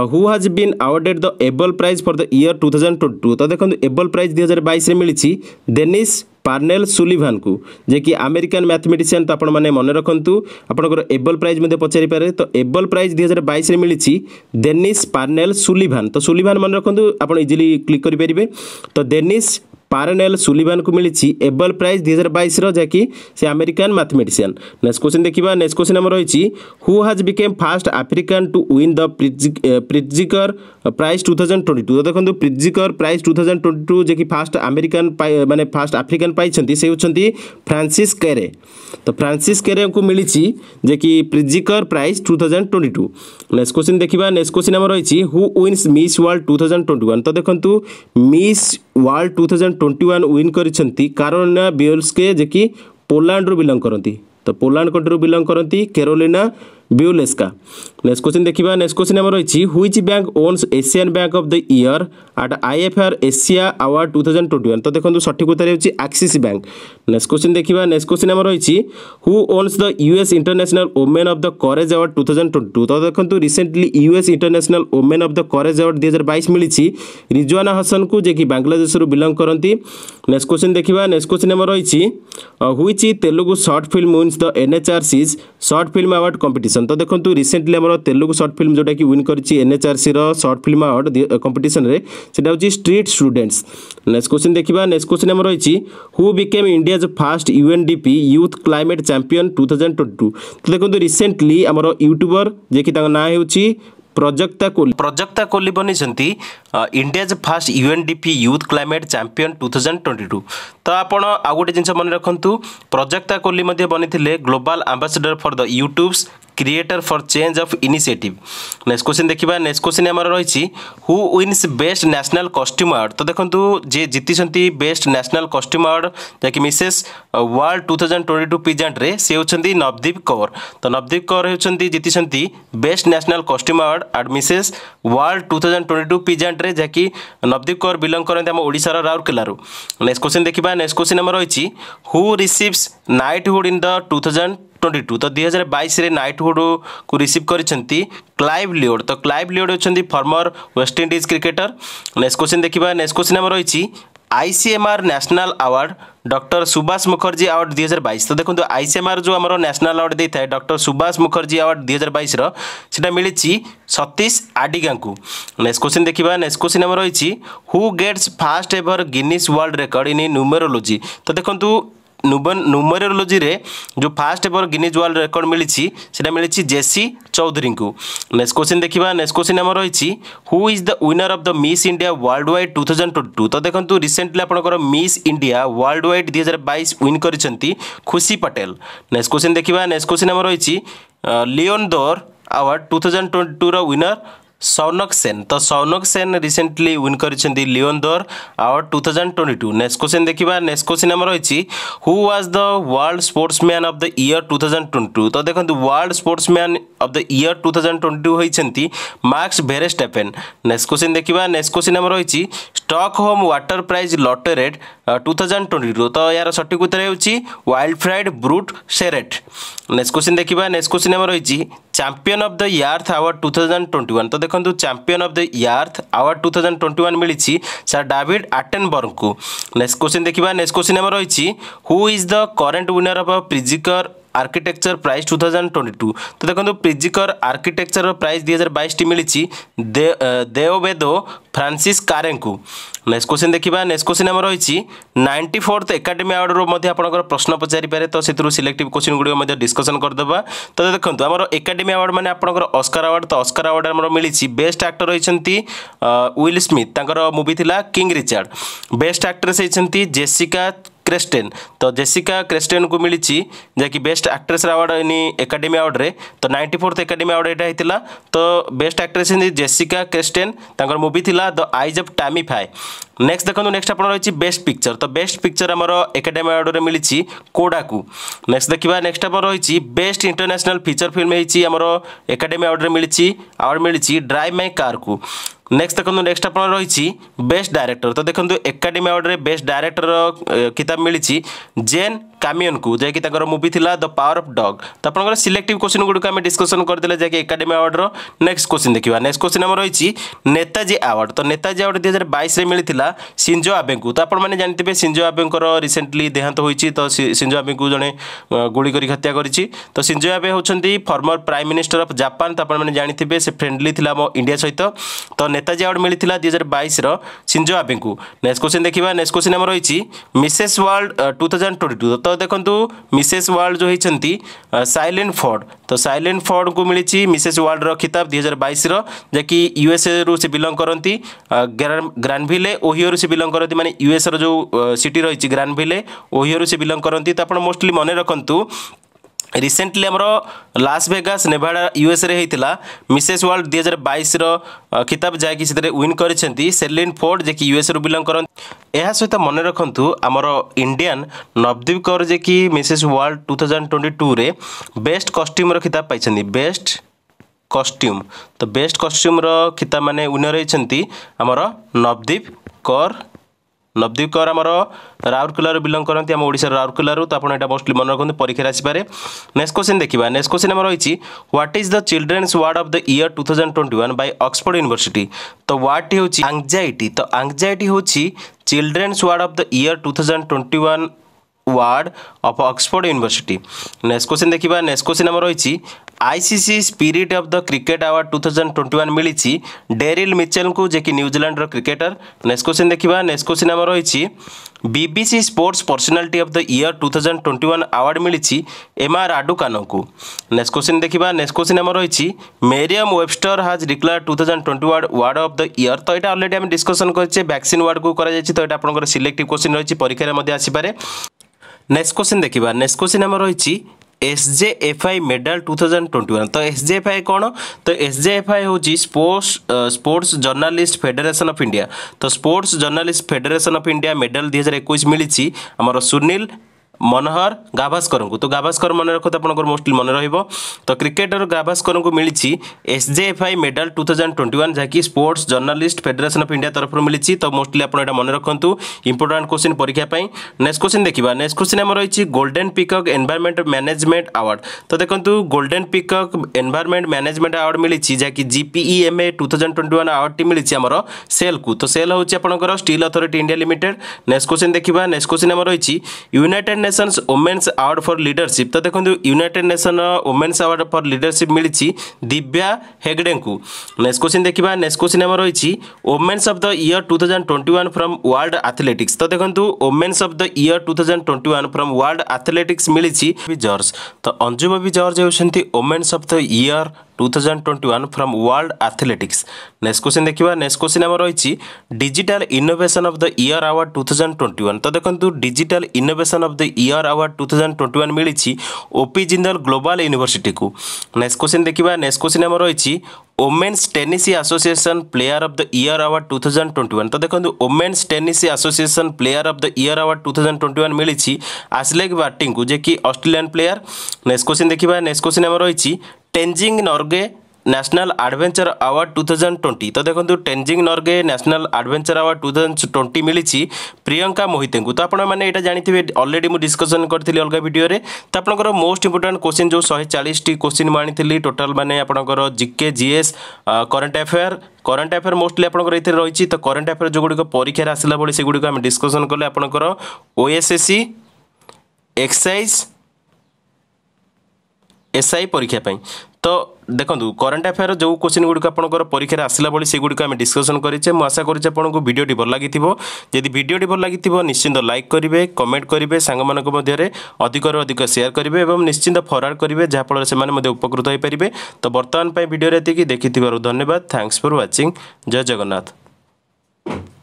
who has been been awarded the Abel prize for the year two thousand twenty two তো দেখুন এবল প্রাইজ দুই ବାଇଶରେ ମିଳିଛି মিଳିଛି ডেনিস ପାର୍ନେଲ ସୁଲିଭାନଙ୍କୁ ଯିଏକି ଆମେରିକାନ୍ ମ୍ୟାଥମେଟିସିଆନ୍ ତ ଆପଣମାନେ ମନେ ରଖନ୍ତୁ ଆପଣଙ୍କର ଏବଲ୍ ପ୍ରାଇଜ୍ ମଧ୍ୟ ପଚାରିପାରେ ତ ଏବଲ୍ ପ୍ରାଇଜ୍ ଦୁଇ ହଜାର ବାଇଶରେ ମିଳିଛି ଡେନିସ୍ ପାର୍ନେଲ୍ ସୁଲିଭାନ୍ ତ ସୁଲିଭାନ ମନେ ରଖନ୍ତୁ ଆପଣ ଇଜିଲି କ୍ଲିକ୍ କରିପାରିବେ ତ ଡେନିସ୍ ପାରେନେଲ ସୁଲିଭାନକୁ ମିଳିଛି ଏବଲ୍ ପ୍ରାଇଜ୍ ଦୁଇ ହଜାର ବାଇଶର ଯାହାକି ସେ ଆମେରିକାନ୍ ମ୍ୟାଥମେଟିସିଆନ୍ ନେକ୍ସଟ କ୍ୱେଶ୍ଚିନ୍ ଦେଖିବା ନେକ୍ସଟ କ୍ୱେଶ୍ଚିନ୍ ଆମର ରହିଛି who has become first African to win the Pritzker prize two thousand twenty two ଦେଖନ୍ତୁ Pritzker prize two thousand twenty two ଯିଏକି ଫାଷ୍ଟ ଆମେରିକାନ୍ ମାନେ ଫାଷ୍ଟ ଆଫ୍ରିକାନ୍ ପାଇଛନ୍ତି ସେ ହେଉଛନ୍ତି ଫ୍ରାନ୍ସିସ୍ କେରେ ତ ଫ୍ରାନ୍ସିସ୍ କେରେଙ୍କୁ ମିଳିଛି ଯିଏକି Pritzker prize two thousand twenty two next question ଦେଖିବା ନେକ୍ସଟ କ୍ୱେଶ୍ଚିନ୍ ଆମର ରହିଛି who wins Miss World two thousand twenty one ତ ଦେଖନ୍ତୁ Miss World two thousand twenty one win କରିଛନ୍ତି କାରୋଲିନା ବିଓଲ୍ସକେ ଯେ କି ପୋଲାଣ୍ଡରୁ ବିଲଙ୍ଗ କରନ୍ତି ତ ପୋଲାଣ୍ଡ କଣ୍ଟ୍ରିରୁ ବିଲଙ୍ଗ କରନ୍ତି କେରୋଲିନା ବିଉଲେସ୍କା ନେକ୍ସଟ କୋଶ୍ଚିନ୍ ଦେଖିବା ନେକ୍ସଟ କୋଶ୍ଚିନ୍ ଆମର ରହିଛି which bank owns Asian bank of the year at IFR Asia award two thousand twenty one ତ ଦେଖନ୍ତୁ ସଠିକ୍ ଉତ୍ତର ହେଉଛି ଆକ୍ସିସ୍ ବ୍ୟାଙ୍କ ନେକ୍ସଟ କୋଶ୍ଚିନ୍ ଦେଖିବା ନେକ୍ସଟ କୋଶ୍ଚିନ୍ ଆମର ରହିଛି who owns the US international women of the courage award two thousand twenty two ତ ଦେଖନ୍ତୁ recently US international women of the courage award ଦୁଇ ହଜାର ବାଇଶ ମିଳିଛି ରିଜୱାନା ହସନଙ୍କୁ ଯିଏକି ବାଂଲାଦେଶରୁ ବିଲଙ୍ଗ କରନ୍ତି ନେକ୍ସଟ କୋଶ୍ଚିନ୍ ଦେଖିବା ନେକ୍ସଟ କୋଶ୍ଚିନ୍ ଆମର ରହିଛି which Telugu short film wins the NHRC's short film award competition competition ତ ଦେଖନ୍ତୁ ରିସେଣ୍ଟଲି ଆମର ତେଲୁଗୁ ସର୍ଟ ଫିଲ୍ମ ଯେଉଁଟାକି ୱିନ୍ କରିଛି ଏନ୍ଏଚ୍ଆର୍ସିର ସର୍ଟ ଫିଲ୍ମ ଆୱାର୍ଡ଼ କମ୍ପିଟିସନ୍ରେ ସେଇଟା ହେଉଛି ଷ୍ଟ୍ରିଟ୍ ଷ୍ଟୁଡେଣ୍ଟସ୍ ନେକ୍ସଟ କ୍ୱେଶ୍ଚିନ୍ ଦେଖିବା ନେକ୍ସଟ କ୍ୱେଶ୍ଚିନ୍ ଆମର ରହିଛି who became India's first UNDP youth climate champion two thousand twenty two ତ ଦେଖନ୍ତୁ ରିସେଣ୍ଟଲି ଆମର ୟୁଟ୍ୟୁବର ଯିଏକି ତାଙ୍କ ନାଁ ହେଉଛି ପ୍ରଜକ୍ତା କୋହଲି ପ୍ରଜକ୍ତା କୋହଲି ବନେଇଛନ୍ତି India's first U N D P youth climate champion two thousand twenty two ତ ଆପଣ ଆଉ ଗୋଟେ ଜିନିଷ ମନେ ରଖନ୍ତୁ ପ୍ରଜକ୍ତା କୋହଲି ମଧ୍ୟ ବନିଥିଲେ global ambassador for the YouTube's creator for change of initiative next question देखा नेक्स्ट क्वेश्चन आम रही who wins best national costume award तो देखो जे जीति बेस्ट न्यासनाल कस्ट्यूम आवार्ड जैकि Mrs World two thousand twenty two पिजेन्ट्रे सी होती नवदीप कौर तो नवदीप कौर होती जीति बेस्ट न्यासनाल कस्ट्यूम आवार्ड आड Mrs World two thousand twenty two पिजेन्ट्रे जैकि नवदीप कौर बिलंग करते आम ओडार राउरकेलू नेक्स्ट क्वेश्चन देखा नेक्स्ट क्वेश्चन आम रही who receives knighthood in the two thousand twenty two তো দুই হଜାର ବାଇଶରେ ନାଇଟହୁଡ଼କୁ ରିସିଭ୍ କରିଛନ୍ତି କ୍ଲାଇଭ୍ ଲିଓଡ଼ ତ କ୍ଲାଇଭ୍ ଲିଓଡ଼ ହେଉଛନ୍ତି former West Indies cricketer next question ଦେଖିବା ନେକ୍ସଟ କୋଶ୍ଚିନ୍ ଆମର ରହିଛି ICMR national award doctor Subhash Mukherjee award দুই হাজার বাইশ তো দেখুন আইসিএমআর যে আমার ন্যাশনাল আওয়ার্ড দিয়ে থাকে ডক্টর সুভাষ মুখার্জী আওয়ার্ড দুই হাজার বাইশর সেটা মিছে সতীশ আডিগা নেক্সট কোশ্চিন দেখা নেক্সট কোশ্চিন আমার রয়েছে who gets first ever Guinness world record in numerology তো দেখুন ନ୍ୟୁମେରୋଲୋଜିରେ ଯେଉଁ first ever Guinness world record ମିଳିଛି ସେଇଟା ମିଳିଛି ଜେସି ଚୌଧୁରୀଙ୍କୁ ନେକ୍ସଟ କୋଶ୍ଚିନ୍ ଦେଖିବା ନେକ୍ସଟ କୋଶ୍ଚିନ୍ ଆମର ରହିଛି who is the winner of the Miss India worldwide two thousand twenty two ତ ଦେଖନ୍ତୁ ରିସେଣ୍ଟଲି ଆପଣଙ୍କର ମିସ୍ ଇଣ୍ଡିଆ ୱାର୍ଲଡ ୱାଇଡ୍ ଦୁଇ ହଜାର ବାଇଶ ୱିନ୍ କରିଛନ୍ତି ଖୁସି ପଟେଲ ନେକ୍ସଟ କୋଶ୍ଚିନ୍ ଦେଖିବା ନେକ୍ସଟ କୋଶ୍ଚିନ୍ ଆମର ରହିଛି লিওন দোর আওয়ার্ড টু থাউজেন্ড টোয়েন্টি টুর উইনর सौनक सेन तो सौनक सेन रिसेंटली विन करଛନ୍ତି লিওনদর আওয়ার 2022 নেক্সট কোশ্চেন দেখিবা নেক্সট কোশ্চেন আমার রয়েছে who was the world sportsman of the year 2022 তো দেখুন world sportsman of the year two thousand twenty two ହୋଇଛନ୍ତି ମାର୍କସ୍ ଭେରେଷ୍ଟେପେନ୍ ନେକ୍ସଟ କୋଶ୍ଚିନ୍ ଦେଖିବା ନେକ୍ସଟ କୋଶ୍ଚିନ୍ ଆମର ରହିଛି ଷ୍ଟକ୍ home water prize laureate two thousand twenty two ତ ଏହାର ସଠିକ୍ ଉତ୍ତର ହେଉଛି Wilfried Brutsaert next question ଦେଖିବା ନେକ୍ସଟ କୋଶ୍ଚିନ୍ ଆମର ରହିଛି champion of the earth award two thousand twenty one তো দেখুন champion of the earth award two thousand twenty one মিছি sir David Attenborough next question দেখা next question আমার রয়েছে who is the current winner of Pritzker architecture prize two thousand twenty two তো দেখুন প্রিজিকর architecture prize দুই হাজার বাইশটি মিলিছি দেওবেদ ফ্রান্সিস কারেঙ্কু নেক্সট কোশ্চিন দেখা নেক্সট কোশ্চিন আমার রয়েছে নাইন্টি ফোর্থ একাডেমি আওয়ার্ডর আপনার প্রশ্ন পচারিপারে তো সে সিলেক্টিভ কোশ্চিন গুড়ি ডিসকসন করেদেবা তো দেখুন আমার একাডেমি আওয়ার্ড মানে আপনার অস্কার আওয়ার্ড তো অস্কার আওয়ার্ড আমার মিলিছি বেস্ট আক্টর রয়েছেন উইল স্মিথ তাঁর মুভি লা কিং রিচার্ড বেস্ট আক্ট্রেস হয়েছেন জেসিকা क्रेस्टेन तो जेसिका क्रेस्टेन को मिली जैकि best actress award in academy आवार्डे तो नाइंटी फोर्थ एकाडेमी आवार्ड यहाँ तो बेस्ट आक्ट्रेस जेसिका क्रेस्टेन तर मुवी था the eyes of Tammy Faye next देखो नेक्स्ट आप रही बेस्ट पिक्चर तो बेस्ट पिक्चर आम एकाडेमी आवार्ड मिली कोडा को नेक्स्ट देखा नेक्स्ट आप रही बेस्ट इंटरनेशनल फीचर फिल्म होमर एकाडेमी में मिली आवार्ड मिली ड्राइव माई कार को নেক্সট দেখুন নেক্সট আপনার রয়েছে বেস্ট ডাইরেক্টর তো দেখুন একাডেমি আওয়ার্ডে বেস্ট ডাইরেক্টর খিতাব মিলিছি জেন କାମିଅନ୍କୁ ଯାହାକି ତାଙ୍କର ମୁଭି ଥିଲା ଦ ପାୱାର ଅଫ୍ ଡଗ୍ ତ ଆପଣଙ୍କର ସିଲେକ୍ଟିଭ୍ କୋଶ୍ଚିନ୍ ଗୁଡ଼ିକୁ ଆମେ ଡିସ୍କସନ୍ କରିଦେଲେ ଯାହାକି ଏକାଡେମୀ ଆୱାର୍ଡ଼ର ନେକ୍ସଟ କୋଶ୍ଚିନ୍ ଦେଖିବା ନେକ୍ସଟ କୋଶ୍ଚିନ୍ ଆମର ରହିଛି ନେତାଜୀ ଆୱାର୍ଡ଼ ତ ନେତାଜୀ ଆୱାର୍ଡ଼ ଦୁଇ ହଜାର ବାଇଶରେ ମିଳିଥିଲା ସିଞ୍ଜୋ ଆବେଙ୍କୁ ତ ଆପଣମାନେ ଜାଣିଥିବେ ସିଞ୍ଜୋ ଆବେଙ୍କର ରିସେଣ୍ଟଲି ଦେହାନ୍ତ ହୋଇଛି ତ ସିଞ୍ଜୋ ଆବେଙ୍କୁ ଜଣେ ଗୁଳି କରି ହତ୍ୟା କରିଛି ତ ସିଞ୍ଜୋ ଆବେ ହେଉଛନ୍ତି former prime minister of Japan ତ ଆପଣମାନେ ଜାଣିଥିବେ ସେ ଫ୍ରେଣ୍ଡଲି ଥିଲା ଆମ ଇଣ୍ଡିଆ ସହିତ ତ ନେତାଜୀ ଆୱାର୍ଡ଼ ମିଳିଥିଲା ଦୁଇ ହଜାର ବାଇଶର ସିଞ୍ଜୋ ଆବେଙ୍କୁ ନେକ୍ସଟ କୋଶ୍ଚିନ୍ ଦେଖିବା ନେକ୍ସଟ କୋଶ୍ଚିନ୍ ଆମର ରହିଛି Mrs World two thousand twenty two ତ तो देखु मिसेस वर्ल्ड जो होती सैलेंट फोर्ड तो सैलेंट फोर्ड को मिली मिसेस वर्ल्ड रिताब दुई हजार बैस रि यूएसए रु से बिलंग करती ग्रानभिले ओहियो से बिलंग करती मानते यूएस रो जो सिटी रही ग्रानभिले ओहियो से बिलंग करती तो आप मोस्टली मन रखु ରିସେଣ୍ଟଲି ଆମର ଲାସ୍ ଭେଗାସ୍ ନେଭାଡ଼ା ୟୁଏସ୍ରେ ହେଇଥିଲା ମିସେସ୍ ୱାର୍ଲଡ ଦୁଇ ହଜାର ବାଇଶର ଖିତାବ ଯାଇକି ସେଥିରେ ୱିନ୍ କରିଛନ୍ତି ସେଲିନ୍ ଫୋର୍ଡ଼ ଯିଏକି ୟୁଏସ୍ରୁ ବିଲଙ୍ଗ କରନ୍ତି ଏହା ସହିତ ମନେ ରଖନ୍ତୁ ଆମର ଇଣ୍ଡିଆନ୍ ନବଦୀପ କୌର ଯିଏକି Mrs World two thousand twenty ଟୁରେ ବେଷ୍ଟ କଷ୍ଟ୍ୟୁମ୍ର ଖିତାବ ପାଇଛନ୍ତି ବେଷ୍ଟ କଷ୍ଟ୍ୟୁମ୍ ତ ବେଷ୍ଟ କଷ୍ଟ୍ୟୁମ୍ର ଖିତାବ ମାନେ ୱିନର୍ ହେଇଛନ୍ତି ଆମର ନବଦୀପ କୌର ଲବଦୀପ କୌର ଆମର ରାଉରକେଲାରୁ ବିଲଙ୍ଗ କରନ୍ତି ଆମ ଓଡ଼ିଶାର ରାଉରକେଲାରୁ ତ ଆପଣ ଏଇଟା ମୋଷ୍ଟଲି ମନେ ରଖନ୍ତୁ ପରୀକ୍ଷାରେ ଆସିପାରେ ନେକ୍ସଟ କ୍ୱେଶ୍ଚିନ୍ ଦେଖିବା ନେକ୍ସଟ କ୍ୱେଶ୍ଚିନ୍ ଆମର ରହିଛି what is the children's word of the year two thousand twenty one by Oxford University ତ ୱାର୍ଡଟି ହେଉଛି ଆଙ୍ଗଜାଇଟି ତ ଆଙ୍ଗଜାଇଟି ହେଉଛି children's word of the year two thousand twenty one word of Oxford University next question দেখিবা next question আমার রয়েছে ICC spirit of the cricket award two thousand twenty one মিলিছি Daryl মিচেলকু যে কি নিউজিল্যান্ডর ক্রিকেটর নেক্সট কোশ্চিন দেখা next question আমার রয়েছে BBC sports personality of the year two thousand twenty one award মিলিছি এমা রাডু কানকু নেক্সট কোশ্চিন দেখা নেক্সট কোশ্চিন আমার রয়েছে Merriam Webster has declared two thousand twenty one word of the year তো এটা অলরেডি আমি ডিসকসন করছে ভ্যাকসিন ওয়ার্ডকু করা যাই তো এটা আপনার সিলেক্টিভ কোশ্চিন রয়েছে পরীক্ষার মধ্যে আসিপারে নেক্সট কোশ্চিন দেখা নেক্সট কোশ্চিন আমার রয়েছে एसजेएफआई मेडल वन तो एसजेएफआई कौन तो एसजेएफआई हूँ sports sports journalist federation of India तो sports journalist federation of India medal दुई हजार एक मिली आमर सुनील ମନୋହର ଗାଭାସ୍କରଙ୍କୁ ତ ଗାଭାସ୍କର ମନେ ରଖନ୍ତୁ ଆପଣଙ୍କର ମୋଷ୍ଟଲି ମନେ ରହିବ ତ କ୍ରିକେଟର ଗାଭାସ୍କରଙ୍କୁ ମିଳିଛି SJFI medal two thousand twenty one ଯାହାକି sports journalist federation of India ତରଫରୁ ମିଳିଛି ତ ମୋଷ୍ଟଲି ଆପଣ ଏଇଟା ମନେ ରଖନ୍ତୁ ଇମ୍ପୋର୍ଟାଣ୍ଟ କୋଶ୍ଚିନ୍ ପରୀକ୍ଷା ପାଇଁ ନେକ୍ସଟ କୋଶ୍ଚିନ୍ ଦେଖିବା ନେକ୍ସଟ କୋଶ୍ଚିନ୍ ଆମର ରହିଛି golden peacock environment management award ତ ଦେଖନ୍ତୁ golden peacock environment management award ମିଳିଛି ଯାହାକି GPEMA two thousand twenty one ଆୱାର୍ଡ଼ଟି ମିଳିଛି ଆମର ସେଲ୍କୁ ତ ସେଲ୍ ହେଉଛି ଆପଣଙ୍କର steel authority India limited next question ଦେଖିବା ନେକ୍ସଟ କୋଶ୍ଚିନ୍ ଆମର ରହିଛି United Nations women's award for leadership ତ ଦେଖନ୍ତୁ ୟୁନାଇଟେଡ୍ ନେସନ୍ର ଓମେନ୍ସ ଆୱାର୍ଡ଼ ଫର୍ ଲିଡରସିପ୍ ମିଳିଛି ଦିବ୍ୟା ହେଗଡ଼େଙ୍କୁ ନେକ୍ସଟ କୋଶ୍ଚିନ୍ ଦେଖିବା ନେକ୍ସଟ କୋଶ୍ଚିନ୍ ଆମର ରହିଛି women's of the year two thousand twenty one from world athletics ତ ଦେଖନ୍ତୁ women's of the year two thousand twenty one from world athletics ମିଳିଛି George ତ ଅଞ୍ଜୁବବି George ହେଉଛନ୍ତି women's of the year two thousand twenty one from world athletics next question ଦେଖିବା next question ଆମର ରହିଛି digital innovation of the year award two thousand twenty one ତ ଦେଖନ୍ତୁ digital innovation of the year award two thousand twenty one ମିଳିଛି OP Jindal global ୟୁନିଭର୍ସିଟିକୁ next question ଦେଖିବା next question ଆମର ରହିଛି women's tennis association player of the year award two thousand twenty one তো দেখুন women's tennis association player of the year award two thousand twenty one মিছি Ashleigh বাটিঙ্কু যে কি অস্ট্রেলিয়ান প্লেয়ার নেক্সট কোশ্চিন দেখা next question আমার রয়েছে Tenzing Norgay national adventure award two thousand twenty তো দেখুন Tenzing Norgay national adventure award two thousand twenty মিলিছি প্রিয়ঙ্কা মোহিতেঙ্কু তো আপনার মানে এটা জাঁথিবে অলরেডি মু ডিসকসন করি অলগা ভিডিওরে তো আপনার মোস্ট ইম্পর্টাট কোশ্চিন যে শহে চাশটি কোশ্চিন মু আনি টোটাল মানে আপনার GK GS current affair current affair mostly আপনার এই রয়েছে তো করেন্ট আফেয়ার যেগুলো পরীক্ষার আসলা ভাবে সেগুলো আমি ডিসকসন কলে আপনার ওএসএসি এক্সাইজ ଏସ୍ଆଇ ପରୀକ୍ଷା ପାଇଁ ତ ଦେଖନ୍ତୁ କରେଣ୍ଟ ଆଫେୟାର ଯେଉଁ କୋଶ୍ଚିନ୍ ଗୁଡ଼ିକ ଆପଣଙ୍କର ପରୀକ୍ଷାରେ ଆସିଲା ଭଳି ସେଗୁଡ଼ିକ ଆମେ ଡିସ୍କସନ୍ କରିଛେ ମୁଁ ଆଶା କରୁଛି ଆପଣଙ୍କୁ ଭିଡ଼ିଓଟି ଭଲ ଲାଗିଥିବ ଯଦି ଭିଡ଼ିଓଟି ଭଲ ଲାଗିଥିବ ନିଶ୍ଚିନ୍ତ ଲାଇକ୍ କରିବେ କମେଣ୍ଟ କରିବେ ସାଙ୍ଗମାନଙ୍କ ମଧ୍ୟରେ ଅଧିକରୁ ଅଧିକ ସେୟାର କରିବେ ଏବଂ ନିଶ୍ଚିନ୍ତ ଫରୱାର୍ଡ଼ କରିବେ ଯାହାଫଳରେ ସେମାନେ ମଧ୍ୟ ଉପକୃତ ହୋଇପାରିବେ ତ ବର୍ତ୍ତମାନ ପାଇଁ ଭିଡ଼ିଓରେ ଏତିକି ଦେଖିଥିବାରୁ ଧନ୍ୟବାଦ thanks for watching Jay Jagannath